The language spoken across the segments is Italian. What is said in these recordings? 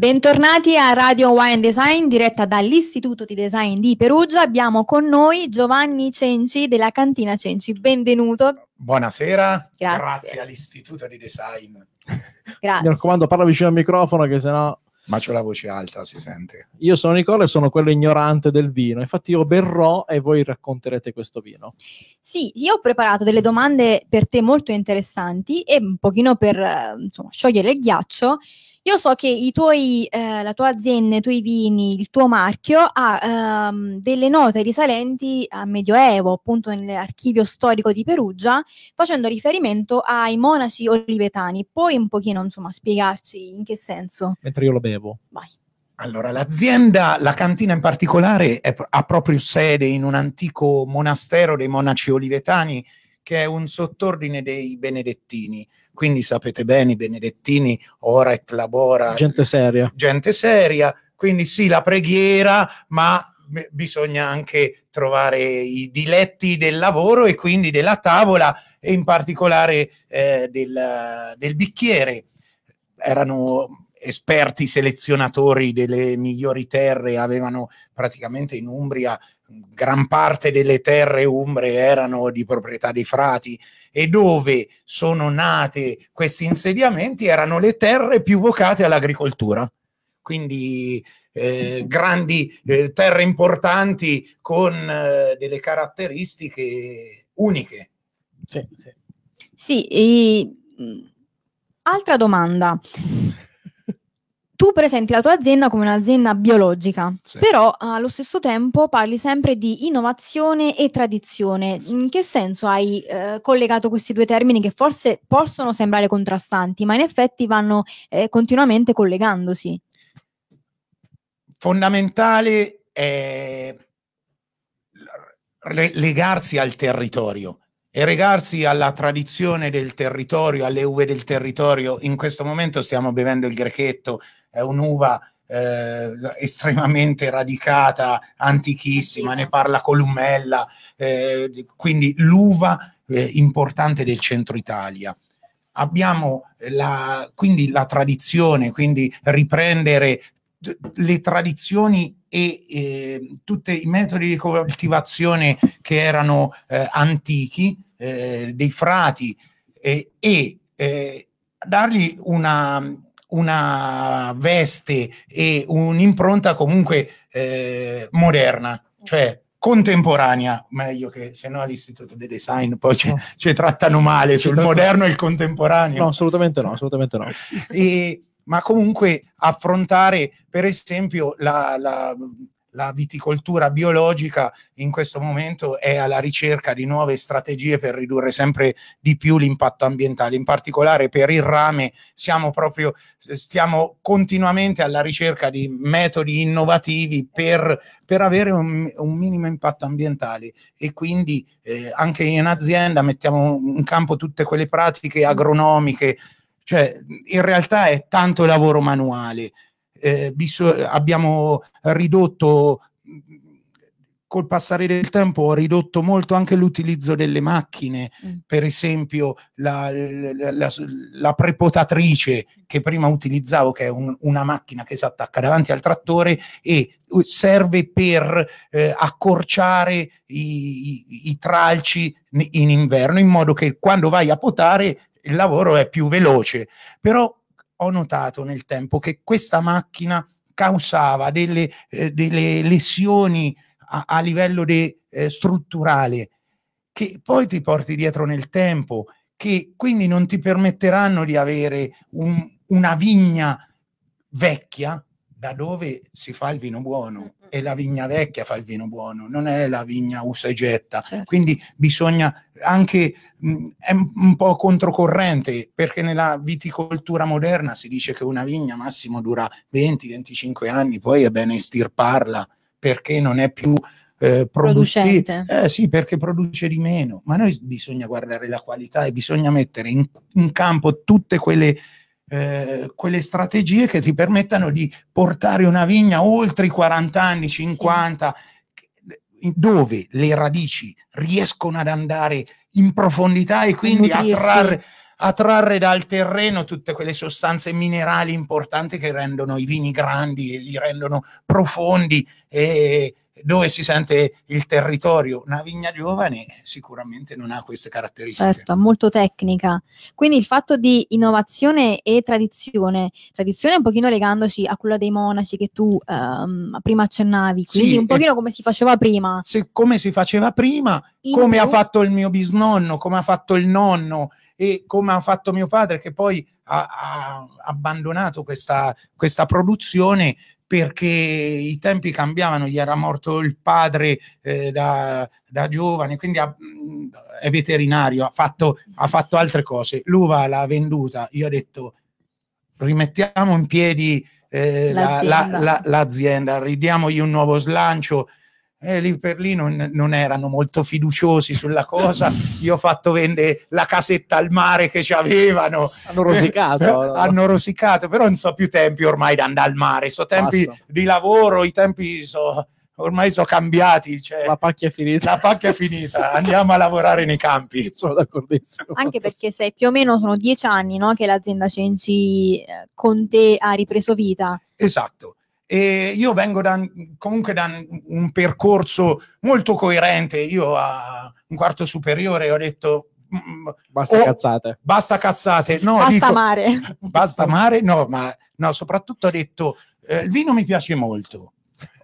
Bentornati a Radio Wine Design diretta dall'Istituto di Design di Perugia. Abbiamo con noi Giovanni Cenci della Cantina Cenci. Benvenuto. Buonasera. Grazie, Grazie all'Istituto di Design. Grazie. Mi raccomando, parla vicino al microfono che sennò ma c'è la voce alta, si sente. Io sono Nicola e sono quello ignorante del vino. Infatti, io berrò e voi racconterete questo vino. Sì, io ho preparato delle domande per te molto interessanti e un pochino per eh, insomma, sciogliere il ghiaccio. Io so che tuoi, eh, la tua azienda, i tuoi vini, il tuo marchio ha ehm, delle note risalenti al Medioevo, appunto nell'archivio storico di Perugia, facendo riferimento ai monaci olivetani. Puoi un pochino, insomma, spiegarci in che senso? Mentre io lo bevo. Vai. Allora, l'azienda, la cantina in particolare, è, ha proprio sede in un antico monastero dei monaci olivetani, che è un sottordine dei benedettini. Quindi sapete bene, i benedettini, ora et labora. Gente seria. Gente seria. Quindi sì, la preghiera, ma bisogna anche trovare i diletti del lavoro e quindi della tavola e in particolare eh, del, del bicchiere. Erano esperti selezionatori delle migliori terre, avevano praticamente in Umbria gran parte delle terre umbre erano di proprietà dei frati e dove sono nate questi insediamenti erano le terre più vocate all'agricoltura. Quindi eh, grandi eh, terre importanti con eh, delle caratteristiche uniche. Sì, sì. sì e... Mm, altra domanda tu presenti la tua azienda come un'azienda biologica, sì. però eh, allo stesso tempo parli sempre di innovazione e tradizione. Sì. In che senso hai eh, collegato questi due termini che forse possono sembrare contrastanti, ma in effetti vanno eh, continuamente collegandosi? Fondamentale è legarsi al territorio e regarsi alla tradizione del territorio, alle uve del territorio. In questo momento stiamo bevendo il grechetto è un'uva eh, estremamente radicata, antichissima, ne parla Columella, eh, quindi l'uva eh, importante del centro Italia. Abbiamo la, quindi la tradizione, quindi riprendere le tradizioni e eh, tutti i metodi di coltivazione che erano eh, antichi, eh, dei frati, eh, e dargli una, una veste e un'impronta comunque eh, moderna, cioè contemporanea, meglio che se no all'Istituto del Design poi ci, no. trattano male sul trattano... moderno e il contemporaneo. No, assolutamente no, assolutamente no. e, ma comunque affrontare per esempio la, la, la viticoltura biologica in questo momento è alla ricerca di nuove strategie per ridurre sempre di più l'impatto ambientale. In particolare per il rame siamo proprio, stiamo continuamente alla ricerca di metodi innovativi per, per avere un, un, minimo impatto ambientale e quindi eh, anche in azienda mettiamo in campo tutte quelle pratiche agronomiche. Cioè, in realtà è tanto lavoro manuale eh, abbiamo ridotto col passare del tempo ho ridotto molto anche l'utilizzo delle macchine, mm. per esempio la, la, la, la, prepotatrice che prima utilizzavo, che è un, una macchina che si attacca davanti al trattore e serve per eh, accorciare i, i, i tralci in inverno, in modo che quando vai a potare il lavoro è più veloce. Però ho notato nel tempo che questa macchina causava delle, eh, delle lesioni a, a livello de, eh, strutturale che poi ti porti dietro nel tempo, che quindi non ti permetteranno di avere un, una vigna vecchia da dove si fa il vino buono mm, mm. è la vigna vecchia fa il vino buono, non è la vigna usa e getta. Certo. Quindi bisogna anche mh, mm, è un po' controcorrente perché nella viticoltura moderna si dice che una vigna massimo dura 20-25 anni, poi è bene estirparla perché non è più eh, produtti, eh, sì, perché produce di meno, ma noi bisogna guardare la qualità e bisogna mettere in, in campo tutte quelle eh, quelle strategie che ti permettano di portare una vigna oltre i 40 anni, 50, sì. dove le radici riescono ad andare in profondità e quindi a trarre, a trarre dal terreno tutte quelle sostanze minerali importanti che rendono i vini grandi e li rendono profondi e dove si sente il territorio. Una vigna giovane sicuramente non ha queste caratteristiche. Certo, è molto tecnica. Quindi il fatto di innovazione e tradizione, tradizione un pochino legandoci a quella dei monaci che tu ehm, prima accennavi, quindi sì, un eh. pochino come si faceva prima. Se, come si faceva prima, In come più... ha fatto il mio bisnonno, come ha fatto il nonno e come ha fatto mio padre che poi ha, ha abbandonato questa, questa produzione perché i tempi cambiavano, gli era morto il padre eh, da, da, giovane, quindi ha, è veterinario, ha fatto, ha fatto altre cose. L'uva l'ha venduta, io ho detto rimettiamo in piedi eh, l'azienda. La, la, l'azienda, ridiamogli un nuovo slancio, eh, lì per lì non, non, erano molto fiduciosi sulla cosa. Io ho fatto vendere la casetta al mare che ci avevano. Hanno rosicato. Eh, hanno rosicato, però non so più tempi ormai da andare al mare, so tempi Basta. di lavoro, i tempi so, ormai sono cambiati. Cioè, la pacchia è finita. La pacchia è finita, andiamo a lavorare nei campi. Sono d'accordissimo. Anche perché sei più o meno sono dieci anni no, che l'azienda Cenci eh, con te ha ripreso vita. Esatto. E io vengo da, comunque da un percorso molto coerente. Io a un quarto superiore ho detto mm, mm, basta oh, cazzate. Basta cazzate. No, basta dico, amare. Basta mare, no, ma no, soprattutto ho detto eh, il vino mi piace molto.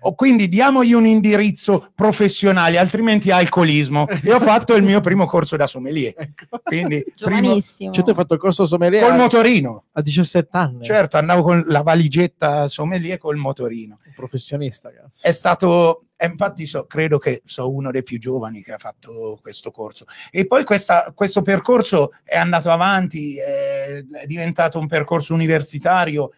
Oh, quindi diamogli un indirizzo professionale, altrimenti alcolismo. E ho fatto il mio primo corso da sommelier. Ecco. Quindi, Giovanissimo. Primo... Cioè, tu hai fatto il corso sommelier? Col a... motorino. A 17 anni? Certo, andavo con la valigetta sommelier col motorino. Un professionista, ragazzi. È stato... E infatti so, credo che sono uno dei più giovani che ha fatto questo corso. E poi questa, questo percorso è andato avanti, è, è diventato un percorso universitario,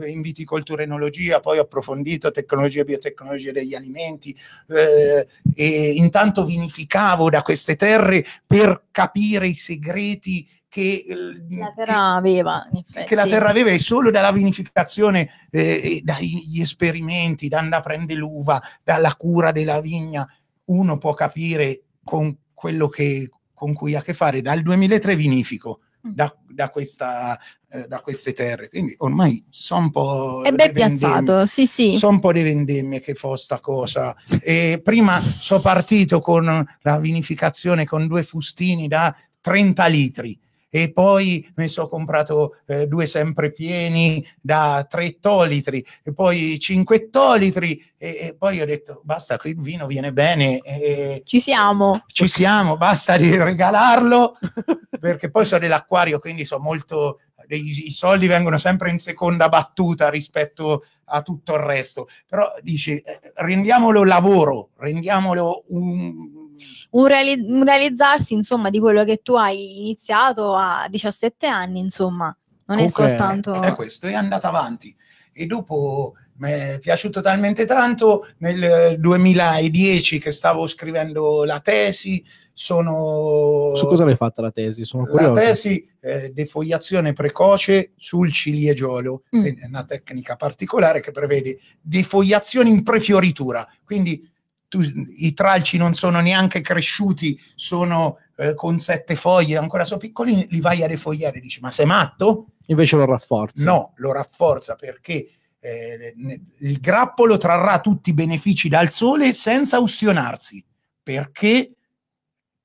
eh, in viticoltura enologia, poi ho approfondito tecnologia e biotecnologia degli alimenti eh, e intanto vinificavo da queste terre per capire i segreti che eh, la terra aveva, che la terra aveva e solo dalla vinificazione, eh, dagli esperimenti, da andare a prendere l'uva, dalla cura della vigna, uno può capire con quello che, con cui ha a che fare. Dal 2003 vinifico, da, da, questa, eh, da queste terre. Quindi ormai sono un po'... È ben piazzato, sì sì. Sono un po' le vendemmie che fa sta cosa. E prima sono partito con la vinificazione con due fustini da 30 litri e poi mi sono comprato eh, due sempre pieni da 3 ettolitri e poi 5 ettolitri e, e, poi ho detto basta, qui il vino viene bene. E, ci siamo. Ci siamo, basta di regalarlo perché poi sono dell'acquario, quindi sono molto... Dei, I soldi vengono sempre in seconda battuta rispetto a tutto il resto, però dici eh, rendiamolo lavoro, rendiamolo un, un, reali- un realizzarsi insomma di quello che tu hai iniziato a 17 anni insomma non Comunque, è soltanto è questo è andato avanti e dopo mi è piaciuto talmente tanto nel 2010 eh, che stavo scrivendo la tesi sono su cosa l'hai fatta la tesi? Sono curioso. la tesi eh, defogliazione precoce sul ciliegiolo mm. è una tecnica particolare che prevede defogliazione in prefioritura quindi tu, i tralci non sono neanche cresciuti, sono eh, con sette foglie, ancora sono piccoli, li vai a defogliare e dici ma sei matto? Invece lo rafforza. No, lo rafforza perché eh, il grappolo trarrà tutti i benefici dal sole senza ustionarsi, perché,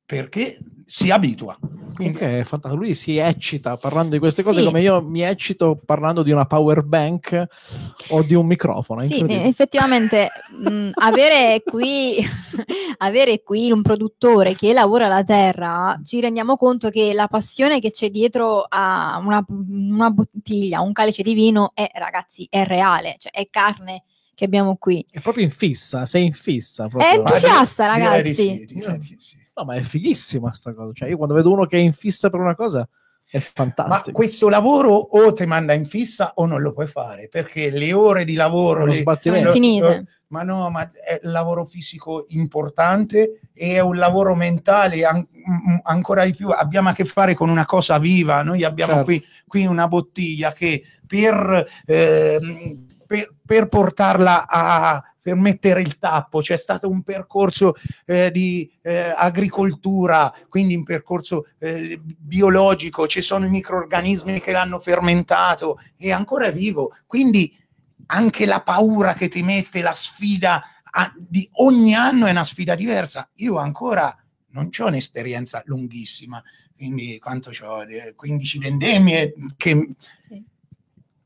perché si abitua. Quindi... È fantastico. Lui si eccita parlando di queste cose sì. come io mi eccito parlando di una power bank o di un microfono. Sì, effettivamente mh, mm, avere, qui, avere qui un produttore che lavora la terra, ci rendiamo conto che la passione che c'è dietro a una, una bottiglia, un calice di vino, è ragazzi, è reale, cioè è carne Che abbiamo qui. È proprio in fissa, sei in fissa. Proprio. È entusiasta, ragazzi. Direi di sì, direi di sì. No, ma è fighissima sta cosa. Cioè, io quando vedo uno che è in fissa per una cosa, è fantastico. Ma questo lavoro o ti manda in fissa o non lo puoi fare, perché le ore di lavoro... Le, sono eh, finite. Eh, ma no, ma è un lavoro fisico importante e è un lavoro mentale an mm, ancora di più. Abbiamo a che fare con una cosa viva. Noi abbiamo certo. qui, qui, una bottiglia che per... Eh, per, per portarla a, per mettere il tappo, c'è stato un percorso eh, di eh, agricoltura, quindi un percorso eh, biologico, ci sono i microorganismi che l'hanno fermentato e ancora è vivo. Quindi anche la paura che ti mette, la sfida a, di ogni anno è una sfida diversa. Io ancora non ho un'esperienza lunghissima, quindi quanto ho? 15 eh, vendemmie che... Sì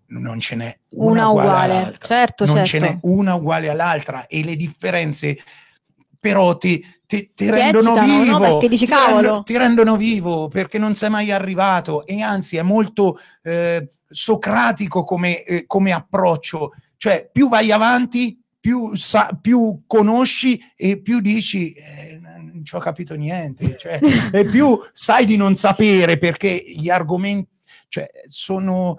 non ce n'è una, una uguale, uguale certo, non certo. ce n'è una uguale all'altra e le differenze però ti, ti, ti, ti rendono vivo, no? perché dici, cavolo. Ti, rendono vivo perché non sei mai arrivato e anzi è molto eh, socratico come, eh, come, approccio, cioè più vai avanti, più, sa, più conosci e più dici eh, non ci ho capito niente, cioè, e più sai di non sapere perché gli argomenti cioè, sono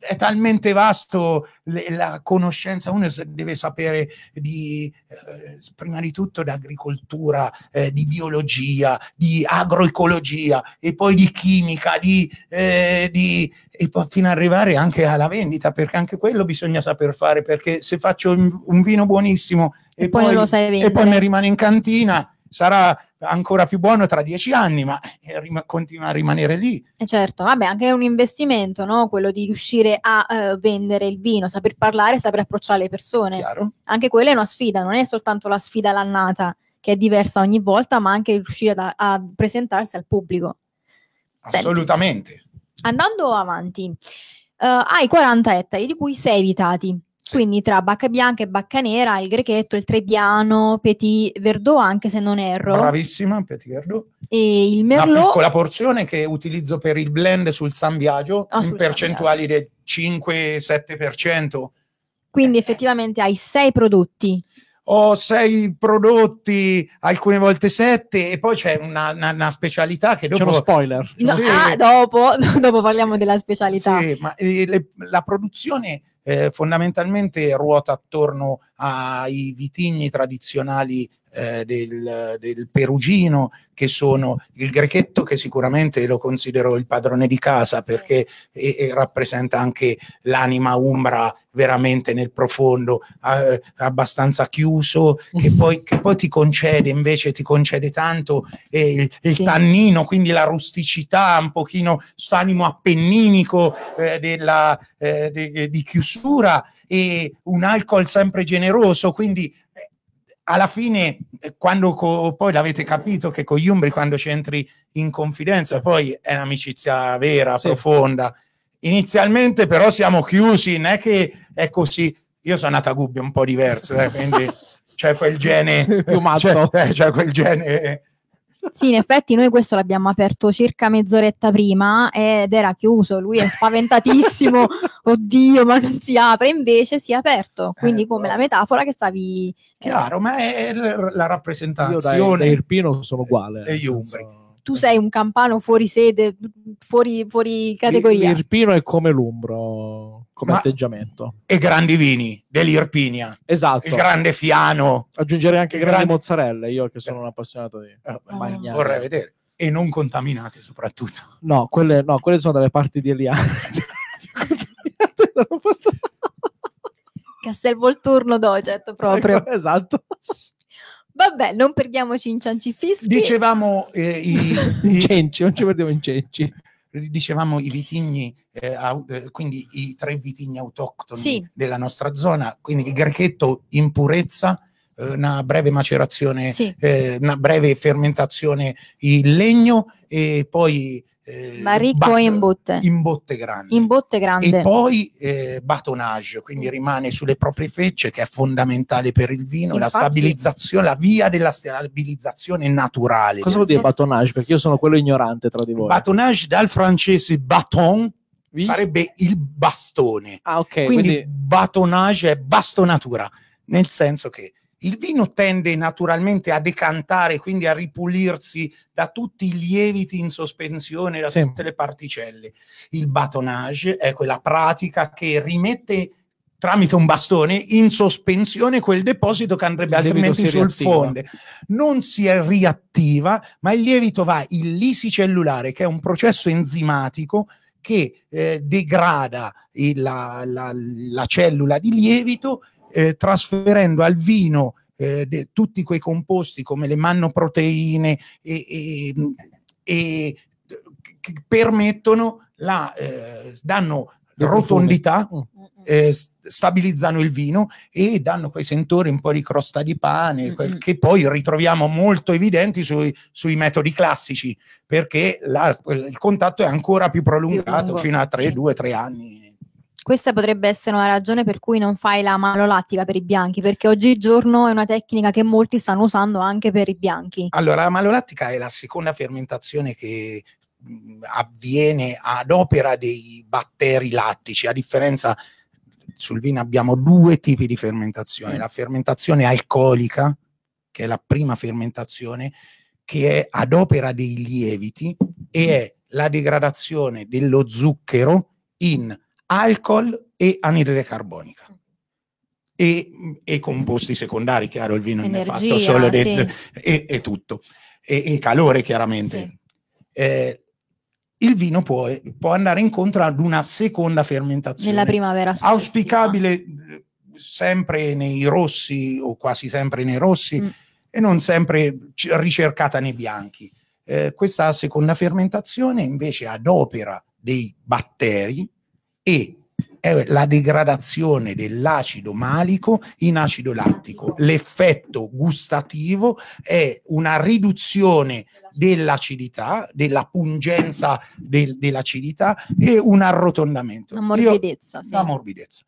è talmente vasto la conoscenza, uno deve sapere di, eh, prima di tutto di agricoltura, eh, di biologia, di agroecologia e poi di chimica, di, eh, di, e poi fino ad arrivare anche alla vendita, perché anche quello bisogna saper fare, perché se faccio un, vino buonissimo e, e poi, poi, e poi ne rimane in cantina, sarà ancora più buono tra dieci anni, ma eh, rim- continua a rimanere lì. E eh, certo, vabbè, anche è un investimento, no? quello di riuscire a eh, vendere il vino, saper parlare, saper approcciare le persone. Chiaro. Anche quella è una sfida, non è soltanto la sfida l'annata, che è diversa ogni volta, ma anche riuscire a, a presentarsi al pubblico. Assolutamente. Senti, andando avanti, uh, hai 40 ettari, di cui sei evitati. Quindi tra Bacca Bianca e Bacca Nera, il Grechetto, il Trebbiano, Petit Verdot, anche se non erro. Bravissima, Petit Verdot. E il Merlot. Una piccola porzione che utilizzo per il blend sul San Biagio, ah, in percentuali del 5-7%. Quindi eh. effettivamente hai sei prodotti ho sei prodotti, alcune volte sette, e poi c'è una, una, una specialità che dopo... C'è uno spoiler. No, sì. ah, dopo, dopo, parliamo della specialità. Sì, ma eh, le, la produzione eh, fondamentalmente ruota attorno ai vitigni tradizionali eh, del, del, Perugino, che sono il Grechetto, che sicuramente lo considero il padrone di casa perché e, e rappresenta anche l'anima umbra veramente nel profondo, eh, abbastanza chiuso, che poi, che poi, ti concede invece, ti concede tanto eh, il, il sì. tannino, quindi la rusticità, un pochino animo appenninico eh, della, eh, de, di chiusura e un alcol sempre generoso, quindi eh, alla fine, eh, quando co- poi l'avete capito che con gli Umbri, quando ci entri in confidenza, poi è un'amicizia vera, sì. profonda. Inizialmente, però, siamo chiusi, non è che è così. Io sono nata a Gubbio un po' diverso, eh, quindi c'è quel gene, c'è, eh, c'è quel gene sì, in effetti noi questo l'abbiamo aperto circa mezz'oretta prima ed era chiuso, lui è spaventatissimo, oddio, ma non si apre, invece si è aperto, quindi eh, come eh. la metafora che stavi... Eh. Chiaro, eh, ma è la rappresentazione... Io da, da Irpino sono uguale. E gli umbri. Senso tu sei un campano fuori sede, fuori, fuori categoria. L'Irpino è come l'Umbro come Ma atteggiamento. E grandi vini dell'Irpinia. Esatto. Il grande Fiano. Aggiungerei anche grandi grande... mozzarella, io che sono un appassionato di eh, ah, Vorrei vedere. E non contaminate soprattutto. No, quelle, no, quelle sono dalle parti di Eliana. Volturno Doget proprio. Ecco, esatto. Vabbè, non perdiamoci in ciancifischi. Dicevamo eh, i, i... cenci, non ci perdiamo in cenci. Dicevamo i vitigni, eh, au, eh, quindi i tre vitigni autoctoni sì. della nostra zona, quindi il grechetto in purezza, eh, una breve macerazione, sì. Eh, una breve fermentazione in legno e poi eh, ma ricco bat, in botte. In botte grande. In botte grande. E poi eh, batonage, quindi mm. rimane sulle proprie fecce che è fondamentale per il vino, Infatti, la stabilizzazione, la via della stabilizzazione naturale. Cosa vuol dire batonage? Perché io sono quello ignorante tra di voi. Batonage dal francese baton, sarebbe il bastone. Ah, okay, quindi, quindi, batonage è bastonatura, nel senso che il vino tende naturalmente a decantare, quindi a ripulirsi da tutti i lieviti in sospensione, da sì. tutte le particelle. Il batonage è quella pratica che rimette tramite un bastone in sospensione quel deposito che andrebbe altrimenti sul fondo. Non si riattiva, ma il lievito va in illisicellulare, che è un processo enzimatico che eh, degrada il, la, la, la, cellula di lievito eh, trasferendo al vino eh, de, tutti quei composti come le mannoproteine e, e, e che permettono la, eh, danno rotondità, mm. eh, stabilizzano il vino e danno quei sentori un po' di crosta di pane, mm, mm che poi ritroviamo molto evidenti sui, sui metodi classici, perché la, il contatto è ancora più prolungato più lungo, fino a 3-2-3 anni questa potrebbe essere una ragione per cui non fai la malolattica per i bianchi, perché oggigiorno è una tecnica che molti stanno usando anche per i bianchi. Allora, la malolattica è la seconda fermentazione che mh, mm, avviene ad opera dei batteri lattici, a differenza sul vino abbiamo due tipi di fermentazione, mm. la fermentazione alcolica, che è la prima fermentazione, che è ad opera dei lieviti e è la degradazione dello zucchero in alcol e anidride carbonica. E, mm, e, composti secondari, chiaro, il vino Energia, è fatto solo sì. de- e, e, tutto, e, e calore chiaramente. Sì. Eh, il vino può, può, andare incontro ad una seconda fermentazione. Nella primavera. Successiva. Auspicabile eh, sempre nei rossi o quasi sempre nei rossi mm. e non sempre ricercata nei bianchi. Eh, questa seconda fermentazione invece ad opera dei batteri e è la degradazione dell'acido malico in acido lattico. L'effetto gustativo è una riduzione dell'acidità, della pungenza del, dell'acidità e un arrotondamento. La morbidezza. Io, sì. La morbidezza.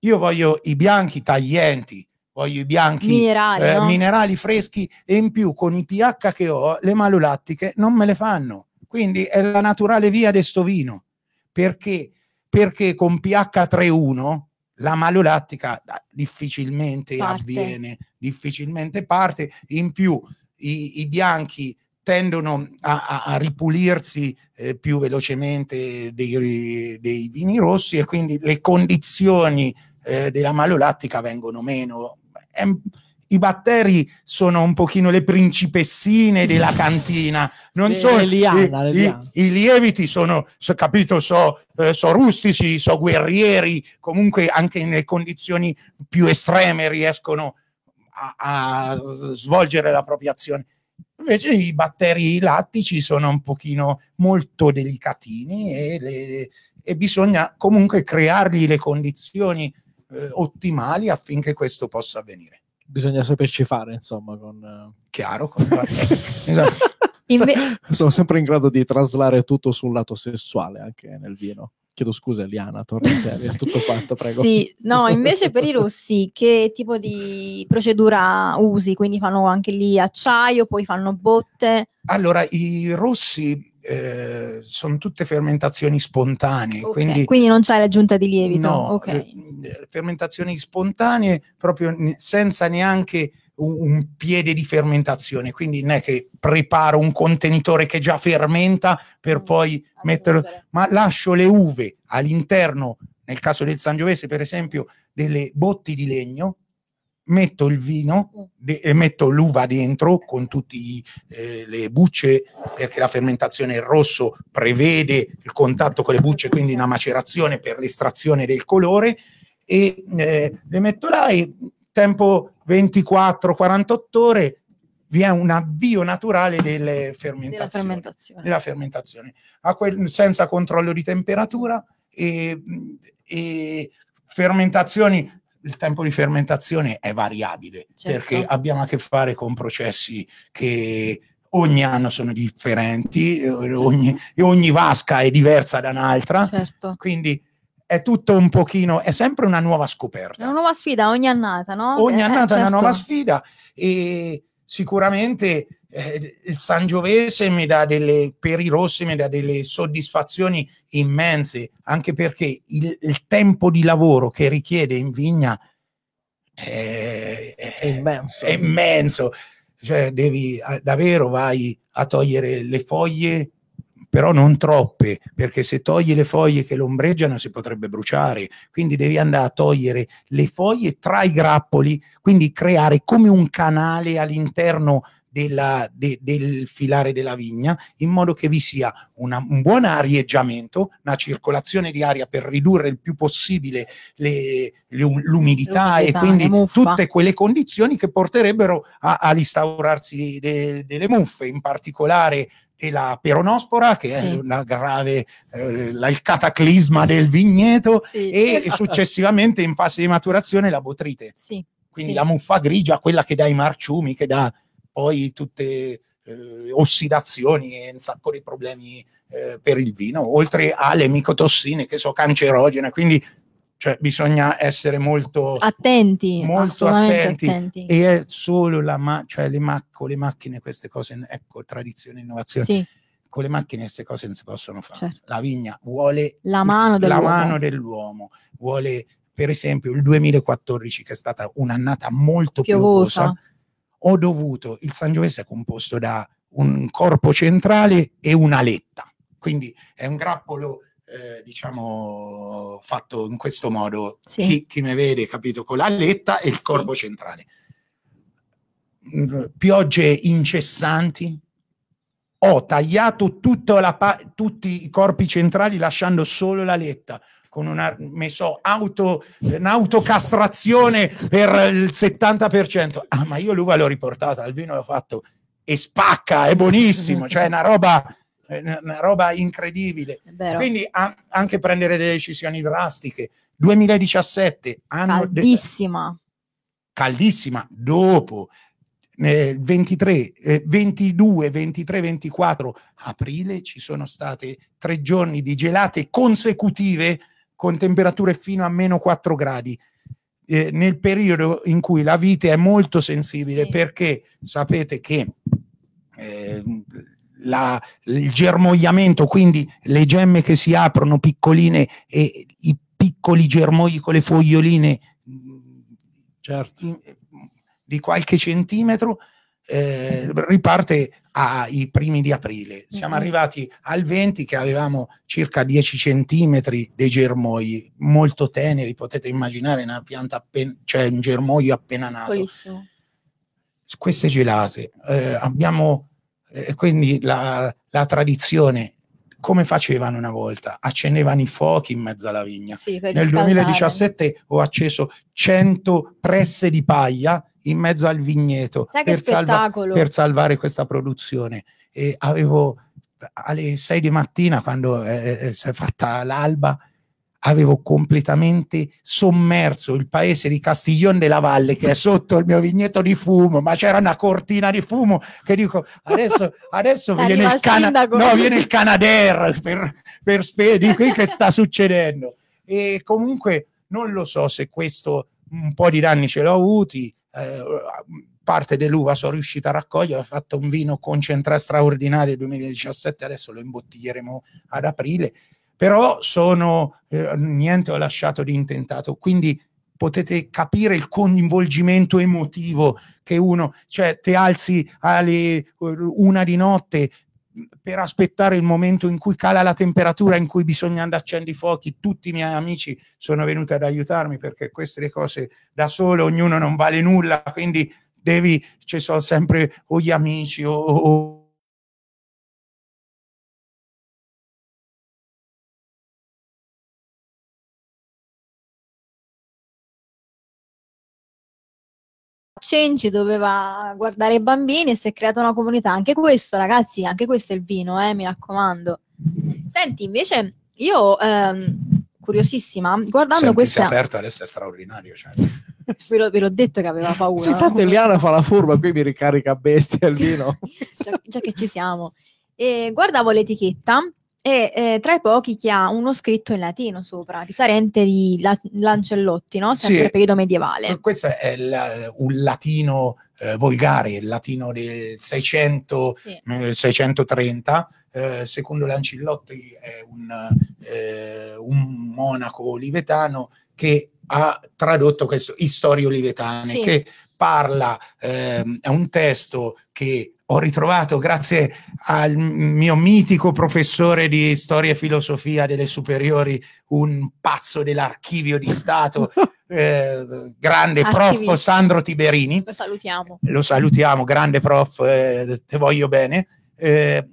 Io voglio i bianchi taglienti, voglio i bianchi minerali, eh, no? minerali freschi e in più con i pH che ho le malolattiche non me le fanno. Quindi è la naturale via del sto vino perché perché con pH31 la malolattica ah, difficilmente parte. avviene, difficilmente parte, in più i, i bianchi tendono a, a ripulirsi eh, più velocemente dei, dei, vini rossi e quindi le condizioni eh, della malolattica vengono meno. È, i batteri sono un pochino le principessine della cantina, non le, sono, le liana, i, i, i, lieviti sono, so, capito, so, eh, so rustici, so guerrieri, comunque anche nelle condizioni più estreme riescono a, a svolgere la propria azione. Invece i batteri lattici sono un pochino molto delicatini e, le, e bisogna comunque creargli le condizioni eh, ottimali affinché questo possa avvenire bisogna saperci fare, insomma, con... Chiaro. Con... esatto. Inve- Sono sempre in grado di traslare tutto sul lato sessuale anche nel vino. Chiedo scusa Eliana, torna in serie, tutto quanto, prego. sì, no, invece per i russi che tipo di procedura usi? Quindi fanno anche lì acciaio, poi fanno botte? Allora, i russi eh, sono tutte fermentazioni spontanee. Okay, quindi, quindi, non c'è l'aggiunta di lievito. No, okay. Eh, eh, fermentazioni spontanee proprio senza neanche un, piede di fermentazione, quindi non è che preparo un contenitore che già fermenta per mm, poi metterlo, ma lascio le uve all'interno, nel caso del Sangiovese per esempio, delle botti di legno, metto il vino mm. e metto l'uva dentro con tutte eh, le bucce perché la fermentazione in rosso prevede il contatto con le bucce, quindi una macerazione per l'estrazione del colore e eh, le metto là e tempo 24-48 ore vi è un avvio naturale delle fermentazioni, della fermentazione, della fermentazione quel, senza controllo di temperatura e, e fermentazioni il tempo di fermentazione è variabile certo. perché abbiamo a che fare con processi che ogni anno sono differenti, eh, ogni, ogni vasca è diversa da un'altra, certo. quindi è tutto un pochino, è sempre una nuova scoperta. Una nuova sfida ogni annata, no? Ogni eh, annata è una certo. nuova sfida e sicuramente eh, il Sangiovese mi dà delle, per i rossi mi dà delle soddisfazioni immense, anche perché il, il tempo di lavoro che richiede in vigna è, è immenso. È immenso. Cioè, devi davvero vai a togliere le foglie, però non troppe, perché se togli le foglie che l'ombreggiano si potrebbe bruciare, quindi devi andare a togliere le foglie tra i grappoli, quindi creare come un canale all'interno della, de, del filare della vigna, in modo che vi sia una, un buon arieggiamento, una circolazione di aria per ridurre il più possibile l'umidità e quindi tutte quelle condizioni che porterebbero all'instaurarsi de, delle muffe, in particolare e la peronospora, che sì. è una grave, eh, il cataclisma del vigneto, sì, e esatto. successivamente in fase di maturazione la botrite. Sì, Quindi la muffa grigia, quella che dà i marciumi, che dà poi tutte eh, ossidazioni e un sacco di problemi eh, per il vino, oltre alle micotossine che sono cancerogene, quindi cioè, bisogna essere molto attenti, molto attenti. attenti. E è solo la ma- cioè le, ma- le macchine, queste cose, ecco, tradizione, innovazione. Sì. Con le macchine queste cose non si possono fare. Certo. La vigna vuole la mano dell'uomo, la mano dell'uomo vuole per esempio il 2014 che è stata un'annata molto piovosa, piovosa ho dovuto, il Sangiovese è composto da un corpo centrale e una letta, quindi è un grappolo eh, diciamo fatto in questo modo, sì. chi, chi, mi vede capito con la letta e il corpo centrale. Mm, piogge incessanti, ho tagliato la, tutti i corpi centrali lasciando solo la letta, con una so, auto, un'autocastrazione per il 70%. Ah, ma io l'uva l'ho riportata, al vino l'ho fatto e spacca, è buonissimo, cioè è una roba una roba incredibile. Quindi a, anche prendere delle decisioni drastiche. 2017, anno caldissima. caldissima, dopo eh, 23, 22, 23, 24 aprile ci sono state tre giorni di gelate consecutive con temperature fino a meno 4 gradi. Eh, nel periodo in cui la vite è molto sensibile sì. perché sapete che eh, la, il germogliamento, quindi le gemme che si aprono piccoline e i piccoli germogli con le foglioline mm, certo. in, di qualche centimetro, eh, riparte ai primi di aprile. Siamo mm-hmm. arrivati al 20 che avevamo circa 10 centimetri dei germogli molto teneri, potete immaginare una pianta appena, cioè un germoglio appena nato. Bellissimo. Queste gelate. Eh, abbiamo eh, quindi la, la tradizione come facevano una volta? Accendevano i fuochi in mezzo alla vigna. Sì, Nel 2017 ho acceso 100 presse di paglia in mezzo al vigneto per, salva- per, salvare questa produzione. E avevo alle 6 di mattina, quando eh, eh, si è fatta l'alba, avevo completamente sommerso il paese di Castiglione della Valle che è sotto il mio vigneto di fumo, ma c'era una cortina di fumo che dico adesso, adesso viene, il cana- no, viene il Canadair per, per spedi che sta succedendo. E comunque non lo so se questo un po' di danni ce l'ho avuti, eh, parte dell'uva sono riuscita a raccogliere, ho fatto un vino concentrato straordinario 2017, adesso lo imbottiglieremo ad aprile, però sono, eh, niente ho lasciato di intentato, quindi potete capire il coinvolgimento emotivo che uno, cioè te alzi alle eh, una di notte, per aspettare il momento in cui cala la temperatura, in cui bisogna andare a accendere i fuochi, tutti i miei amici sono venuti ad aiutarmi perché queste cose da solo ognuno non vale nulla, quindi devi, ci sono sempre o gli amici o, o Cenci doveva guardare i bambini e si è creata una comunità. Anche questo, ragazzi, anche questo è il vino, eh, mi raccomando. Senti, invece, io ehm, curiosissima, guardando Senti, questa... Si adesso è straordinario, cioè. Ve l'ho, ve, l'ho, detto che aveva paura. Sì, tanto Eliana fa la furba, qui mi ricarica bestia il vino. già, già che ci siamo. E guardavo l'etichetta e eh, tra i pochi che ha uno scritto in latino sopra, risalente di la- Lancellotti, no? sempre sì, periodo medievale. Eh, questo è la, un latino eh, volgare, il latino del 600, sì. mh, eh, 630. Eh, secondo Lancellotti è un, eh, un monaco olivetano che ha tradotto questo Istorie Olivetane, sì. che parla, ehm, è un testo che ho ritrovato grazie al mio mitico professore di storia e filosofia delle superiori, un pazzo dell'archivio di Stato, eh, grande Archivi. prof Sandro Tiberini. Lo salutiamo. Lo salutiamo, grande prof, eh, te voglio bene. Eh,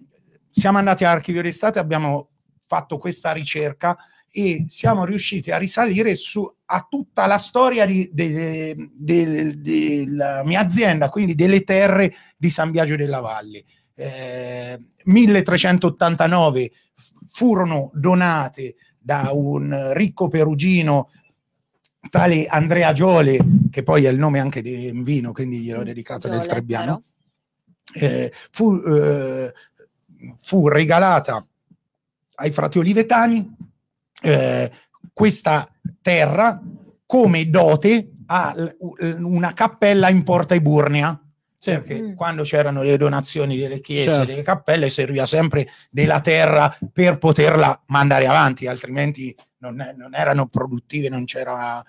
siamo andati all'archivio di Stato e abbiamo fatto questa ricerca e siamo riusciti a risalire su, a tutta la storia della de, de, de mia azienda, quindi delle terre di San Biagio della Valle. Eh, 1389 furono donate da un ricco perugino tale Andrea Giole, che poi è il nome anche di vino, quindi gliel'ho dedicato Giole, del Trebbiano, eh, fu, eh, fu regalata ai frati olivetani eh, questa terra come dote a una cappella in Porta Iburnea. Sì. Perché mm. quando c'erano le donazioni delle chiese, certo. delle cappelle, serviva sempre della terra per poterla mandare avanti, altrimenti non, non erano produttive, non c'era...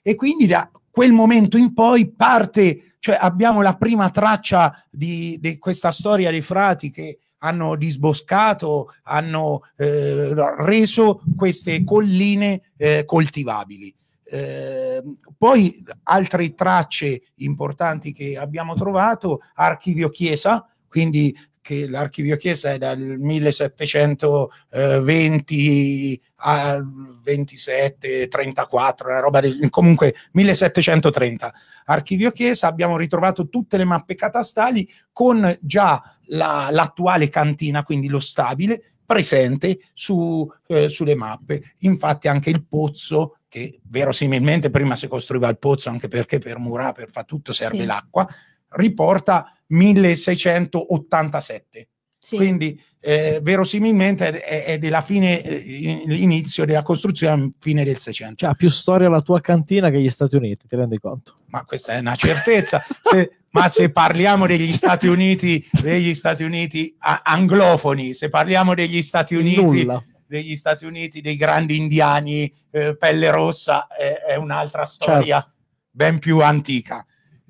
E quindi da quel momento in poi parte, cioè abbiamo la prima traccia di, di questa storia dei frati che hanno disboscato, hanno eh, reso queste colline eh, coltivabili. Eh, poi altre tracce importanti che abbiamo trovato, archivio chiesa, quindi che l'archivio Chiesa è dal 1720 al 27, 34, una roba del, comunque 1730. Archivio Chiesa, abbiamo ritrovato tutte le mappe catastali con già la, l'attuale cantina, quindi lo stabile, presente su, eh, sulle mappe. Infatti anche il pozzo, che verosimilmente prima si costruiva il pozzo anche perché per murà, per fa tutto serve sì. l'acqua, riporta 1687. Sì. Quindi eh, verosimilmente è, è, della fine, l'inizio eh, della costruzione fine del 600. Cioè, ha più storia la tua cantina che gli Stati Uniti, ti rendi conto? Ma questa è una certezza. se, ma se parliamo degli Stati Uniti, degli Stati Uniti anglofoni, se parliamo degli Stati Uniti, degli Stati Uniti dei grandi indiani, eh, pelle rossa, eh, è un'altra storia certo. ben più antica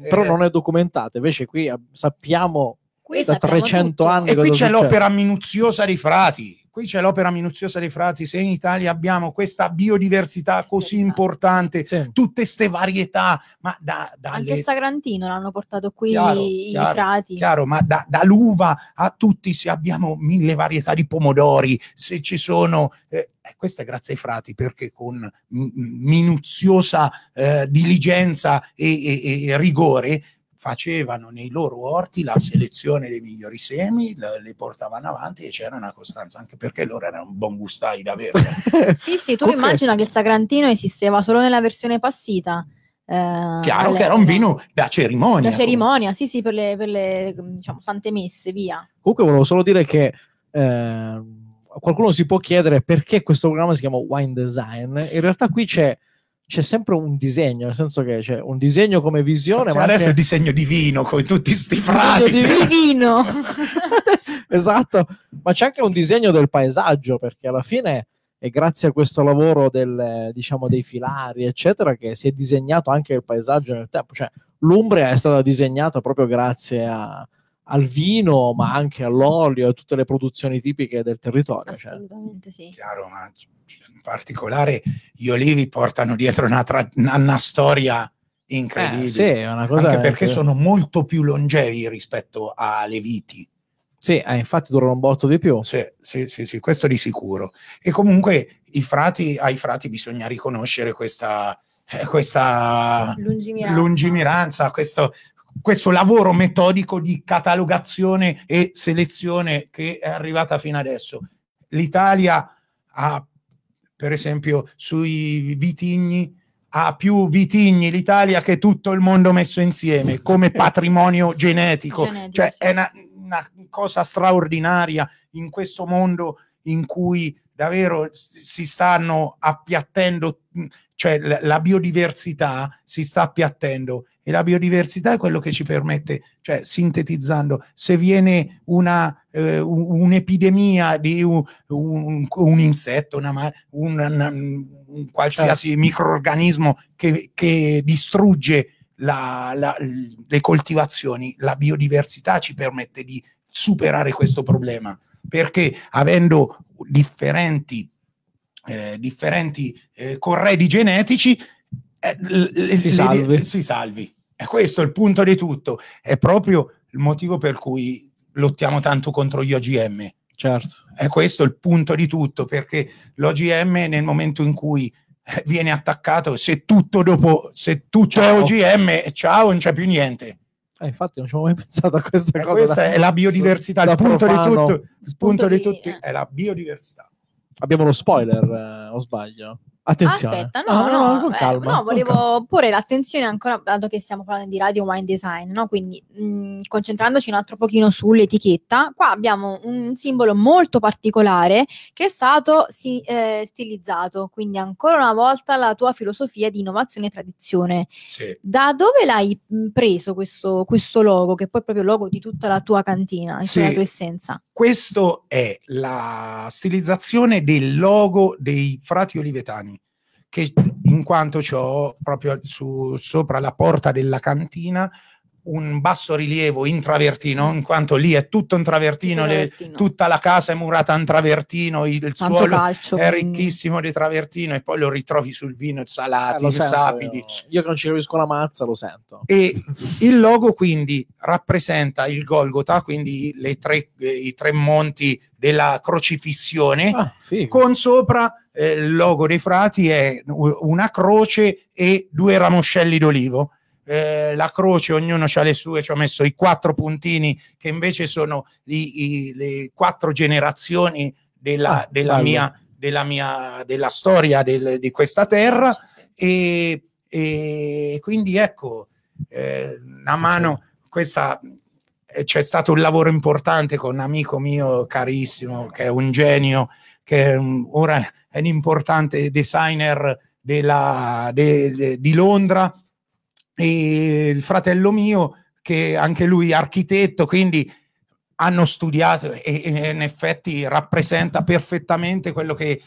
però eh. non è documentata. Invece qui eh, sappiamo qui da sappiamo 300 tutto. anni. E qui c'è l'opera minuziosa di Frati qui c'è l'opera minuziosa dei frati, se in Italia abbiamo questa biodiversità così importante, sì. tutte queste varietà, ma da, dalle... Anche il Sagrantino l'hanno portato qui chiaro, i chiaro, frati. Chiaro, ma da, dall'uva a tutti se abbiamo mille varietà di pomodori, se ci sono... Eh, eh questo è grazie ai frati perché con minuziosa eh, diligenza e, e, e rigore facevano nei loro orti la selezione dei migliori semi, le portavano avanti e c'era una costanza, anche perché loro erano un buon gustai davvero. sì, sì, tu okay. immagina che il Sagrantino esisteva solo nella versione passita. Eh, Chiaro che era un vino da cerimonia. Da cerimonia, comunque. sì, sì, per le, per le diciamo, sante messe, via. Comunque volevo solo dire che... Eh, qualcuno si può chiedere perché questo programma si chiama Wine Design. In realtà qui c'è c'è sempre un disegno, nel senso che c'è un disegno come visione. Cioè, ma adesso è il disegno divino con tutti questi frati. Divino! esatto, ma c'è anche un disegno del paesaggio, perché alla fine è grazie a questo lavoro del, diciamo, dei filari, eccetera, che si è disegnato anche il paesaggio nel tempo. Cioè, l'Umbria è stata disegnata proprio grazie a, al vino, ma anche all'olio e tutte le produzioni tipiche del territorio. Cioè. Assolutamente cioè. sì. Chiaro, ma in particolare gli olivi portano dietro una, tra- una storia incredibile. Eh, sì, è una cosa anche perché che... sono molto più longevi rispetto alle viti. Sì, eh, infatti durano un botto di più. Sì, sì, sì, sì, questo di sicuro. E comunque frati, ai frati bisogna riconoscere questa, eh, questa lungimiranza, lungimiranza questo, questo lavoro metodico di catalogazione e selezione che è arrivata fino adesso. L'Italia ha, per esempio, sui vitigni, ha più vitigni l'Italia che tutto il mondo messo insieme come patrimonio genetico. genetico cioè sì. è una, una, cosa straordinaria in questo mondo in cui davvero si stanno appiattendo, cioè la, la biodiversità si sta appiattendo e la biodiversità è quello che ci permette, cioè sintetizzando, se viene una, eh, un'epidemia di un, un, un insetto, una, un, un, qualsiasi certo. microorganismo che, che distrugge la, la, le coltivazioni, la biodiversità ci permette di superare questo problema, perché avendo differenti, eh, differenti eh, corredi genetici, eh, si, salvi. Li, si salvi. E questo il punto di tutto. È proprio il motivo per cui lottiamo tanto contro gli OGM. Certo. È questo il punto di tutto, perché l'OGM nel momento in cui eh, viene attaccato, se tutto dopo, se tutto ciao. è OGM, ciao, non c'è più niente. Eh, infatti non ci avevo mai pensato a questa eh, cosa. Questa da, è la biodiversità, il punto, di tutto, il punto di tutti è la biodiversità. Abbiamo lo spoiler, eh, o sbaglio? Attenzione. Aspetta, no, ah, no, no, eh, calma, eh, no, volevo porre l'attenzione ancora, dato che stiamo parlando di radio wine design, no? quindi mh, mm, concentrandoci un altro pochino sull'etichetta, qua abbiamo un simbolo molto particolare che è stato si, eh, stilizzato, quindi ancora una volta la tua filosofia di innovazione e tradizione. Sì. Da dove l'hai mm, preso questo, questo, logo, che poi è proprio il logo di tutta la tua cantina, cioè sì. la tua essenza? Questo è la stilizzazione del logo dei frati olivetani che in quanto ciò proprio su, sopra la porta della cantina un basso rilievo in travertino, in quanto lì è tutto un travertino, travertino. Le, tutta la casa è murata in travertino, il, il suolo calcio, è quindi... ricchissimo di travertino e poi lo ritrovi sul vino eh, salati, eh, sapidi. Io. io. che non ci riesco la mazza lo sento. E il logo quindi rappresenta il Golgota, quindi tre, i tre monti della crocifissione, ah, con sopra eh, il logo dei frati è una croce e due ramoscelli d'olivo eh, la croce, ognuno ha le sue, ci ho messo i quattro puntini che invece sono i, i, le quattro generazioni della, ah, della, mia, della, mia, della storia del, di questa terra e, e quindi ecco, eh, una mano, questa eh, c'è stato un lavoro importante con un amico mio carissimo che è un genio, che ora è un importante designer della, de, de, di Londra e il fratello mio, che anche lui è architetto, quindi hanno studiato e, e in effetti rappresenta perfettamente quello che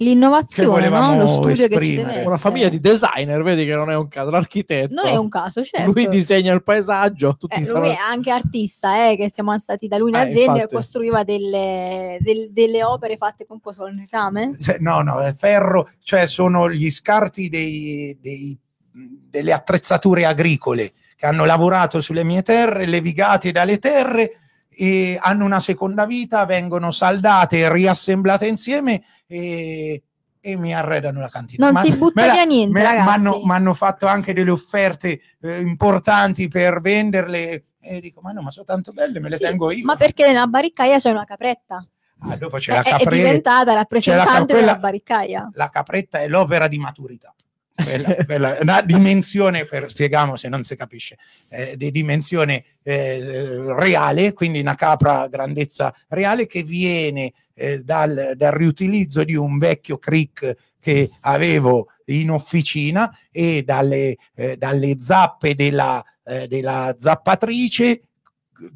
L'innovazione, no? lo studio esprimere. che ci deve Una famiglia di designer, vedi che non è un caso, l'architetto. Non è un caso, certo. Lui disegna il paesaggio. Tutti eh, lui fanno... è anche artista, eh, che siamo stati da lui in eh, infatti... e costruiva delle, del, delle, opere fatte con cosa, il rame? Cioè, no, no, è ferro, cioè sono gli scarti dei, dei delle attrezzature agricole che hanno lavorato sulle mie terre, levigate dalle terre e hanno una seconda vita, vengono saldate e riassemblate insieme e, e, mi arredano la cantina. Non ma, si butta la, via niente, Mi hanno fatto anche delle offerte eh, importanti per venderle e dico ma no, ma sono tanto belle, me le sì, tengo io. Ma perché nella bariccaia c'è una capretta? Ah, dopo c'è cioè, la capretta. È diventata rappresentante la, della bariccaia. La capretta è l'opera di maturità quella, quella, una dimensione, per, spieghiamo se non si capisce, eh, di dimensione eh, reale, quindi una capra grandezza reale che viene eh, dal, dal, riutilizzo di un vecchio crick che avevo in officina e dalle, eh, dalle zappe della, eh, della zappatrice,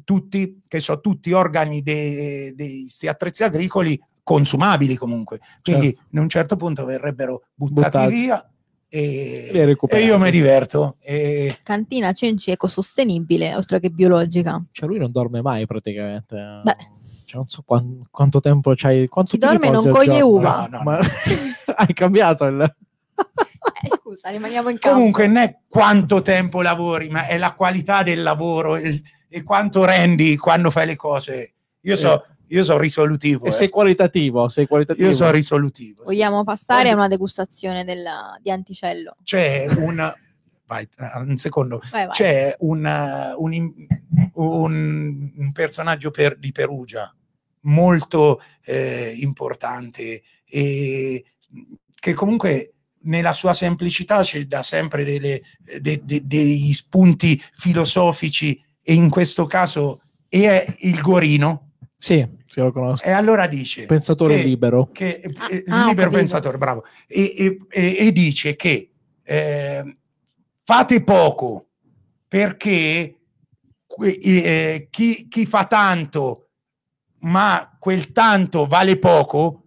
tutti, che sono tutti organi dei, dei attrezzi agricoli consumabili comunque, quindi certo. in un certo punto verrebbero buttati, buttati. via e, e, io mi diverto. E... Cantina Cenci ecosostenibile, oltre che biologica. Cioè lui non dorme mai praticamente. Beh. Cioè, non so quanto, quanto tempo c'hai. Quanto Chi dorme non coglie giorno? uva. No, no, Ma... Hai cambiato il... Eh, scusa, rimaniamo in campo. Comunque non è quanto tempo lavori, ma è la qualità del lavoro il, e quanto rendi quando fai le cose. Io so, eh. Io sono risolutivo. E eh. sei eh. qualitativo, sei qualitativo. Io sono risolutivo. Vogliamo sì, passare sì. a una degustazione della, di Anticello. C'è un... vai, un secondo. Vai, vai. C'è una, un, un, un, personaggio per, di Perugia molto eh, importante e che comunque nella sua semplicità ci dà sempre delle, de, de, dei spunti filosofici e in questo caso è il Gorino sì, sì, lo conosco. E allora dice... Pensatore che, libero. Che, eh, ah, eh ah, libero pensatore, bravo. E, e, e dice che eh, fate poco perché eh, chi, chi fa tanto ma quel tanto vale poco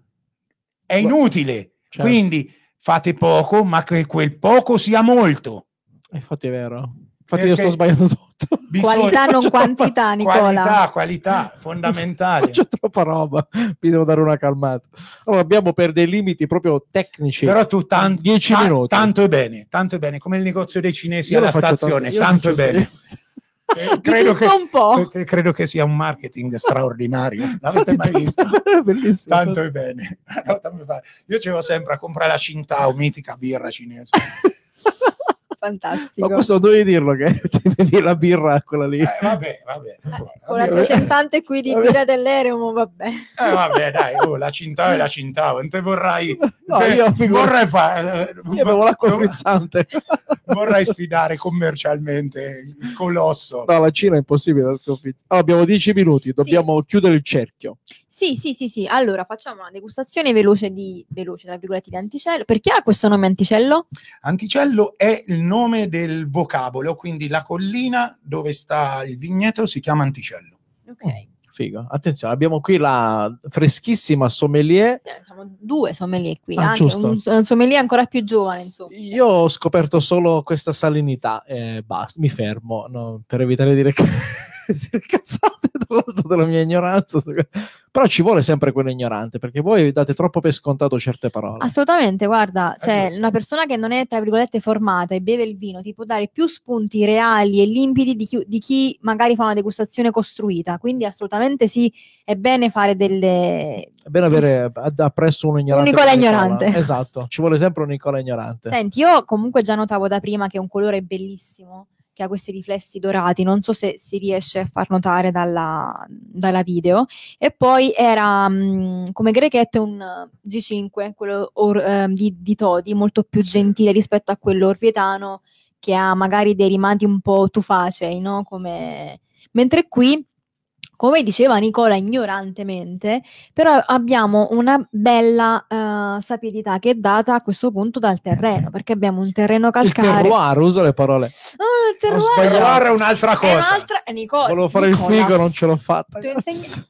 è inutile. Certo. Quindi fate poco ma che quel poco sia molto. Infatti è vero. Infatti io sto sbagliando tutto. Qualità non quantità, Nicola. Qualità, qualità, fondamentale. C'è troppa roba, mi devo dare una calmata. Allora abbiamo per dei limiti proprio tecnici. Però tu tan- 10 ta- minuti. tanto è bene, tanto è bene, come il negozio dei cinesi io alla stazione, tanto, tanto è bene. Eh, credo, che, eh, credo, che, sia un marketing straordinario. L'avete mai visto? Bellissimo. Tanto è bene. Io ce l'ho sempre a comprare la Cintao, mitica birra cinese fantastico. Ma questo devi dirlo che tenevi la birra quella lì. Eh, vabbè, vabbè. Eh, con rappresentante qui di Villa dell'Eremo, vabbè. Eh, vabbè, dai, oh, la cintavo e la cintavo. Te vorrai... No, te io vorrei fare... Eh, io avevo l'acqua frizzante. Vorrai sfidare commercialmente il colosso. No, la Cina è impossibile da sconfiggere. Allora, abbiamo dieci minuti, dobbiamo sì. chiudere il cerchio. Sì, sì, sì, sì. Allora facciamo una degustazione veloce di, veloce, tra virgolette, di Anticello. Perché ha questo nome Anticello? Anticello è il nome del vocabolo, quindi la collina dove sta il vigneto si chiama Anticello. Ok. Mm, figo. Attenzione, abbiamo qui la freschissima sommelier. Eh, siamo due sommelier qui, ah, anche un, un, sommelier ancora più giovane. Insomma. Io ho scoperto solo questa salinità e eh, basta, mi fermo no, per evitare di dire che... dire cazzate della mia ignoranza, però ci vuole sempre quell'ignorante perché voi date troppo per scontato certe parole. Assolutamente, guarda, eh, cioè, una persona che non è tra virgolette formata e beve il vino ti può dare più spunti reali e limpidi di chi, di chi magari fa una degustazione costruita, quindi assolutamente sì, è bene fare delle... È bene avere appresso un ignorante. Un Nicola ignorante. Esatto, ci vuole sempre un Nicola ignorante. Senti, io comunque già notavo da prima che un colore è bellissimo che ha questi riflessi dorati, non so se si riesce a far notare dalla, dalla video. E poi era mh, mm, come grechetto un G5, quello or, eh, di, di Todi, molto più gentile rispetto a quello orvietano che ha magari dei rimandi un po' tufacei, no? Come... Mentre qui come diceva Nicola ignorantemente, però abbiamo una bella uh, sapidità che è data a questo punto dal terreno, perché abbiamo un terreno calcareo. Il terroir, uso le parole. Oh, il terroir. Lo terroir è un'altra cosa. È un'altra... Eh, Nicola, Volevo fare Nicola. il figo, non ce l'ho fatta. Tu insegni...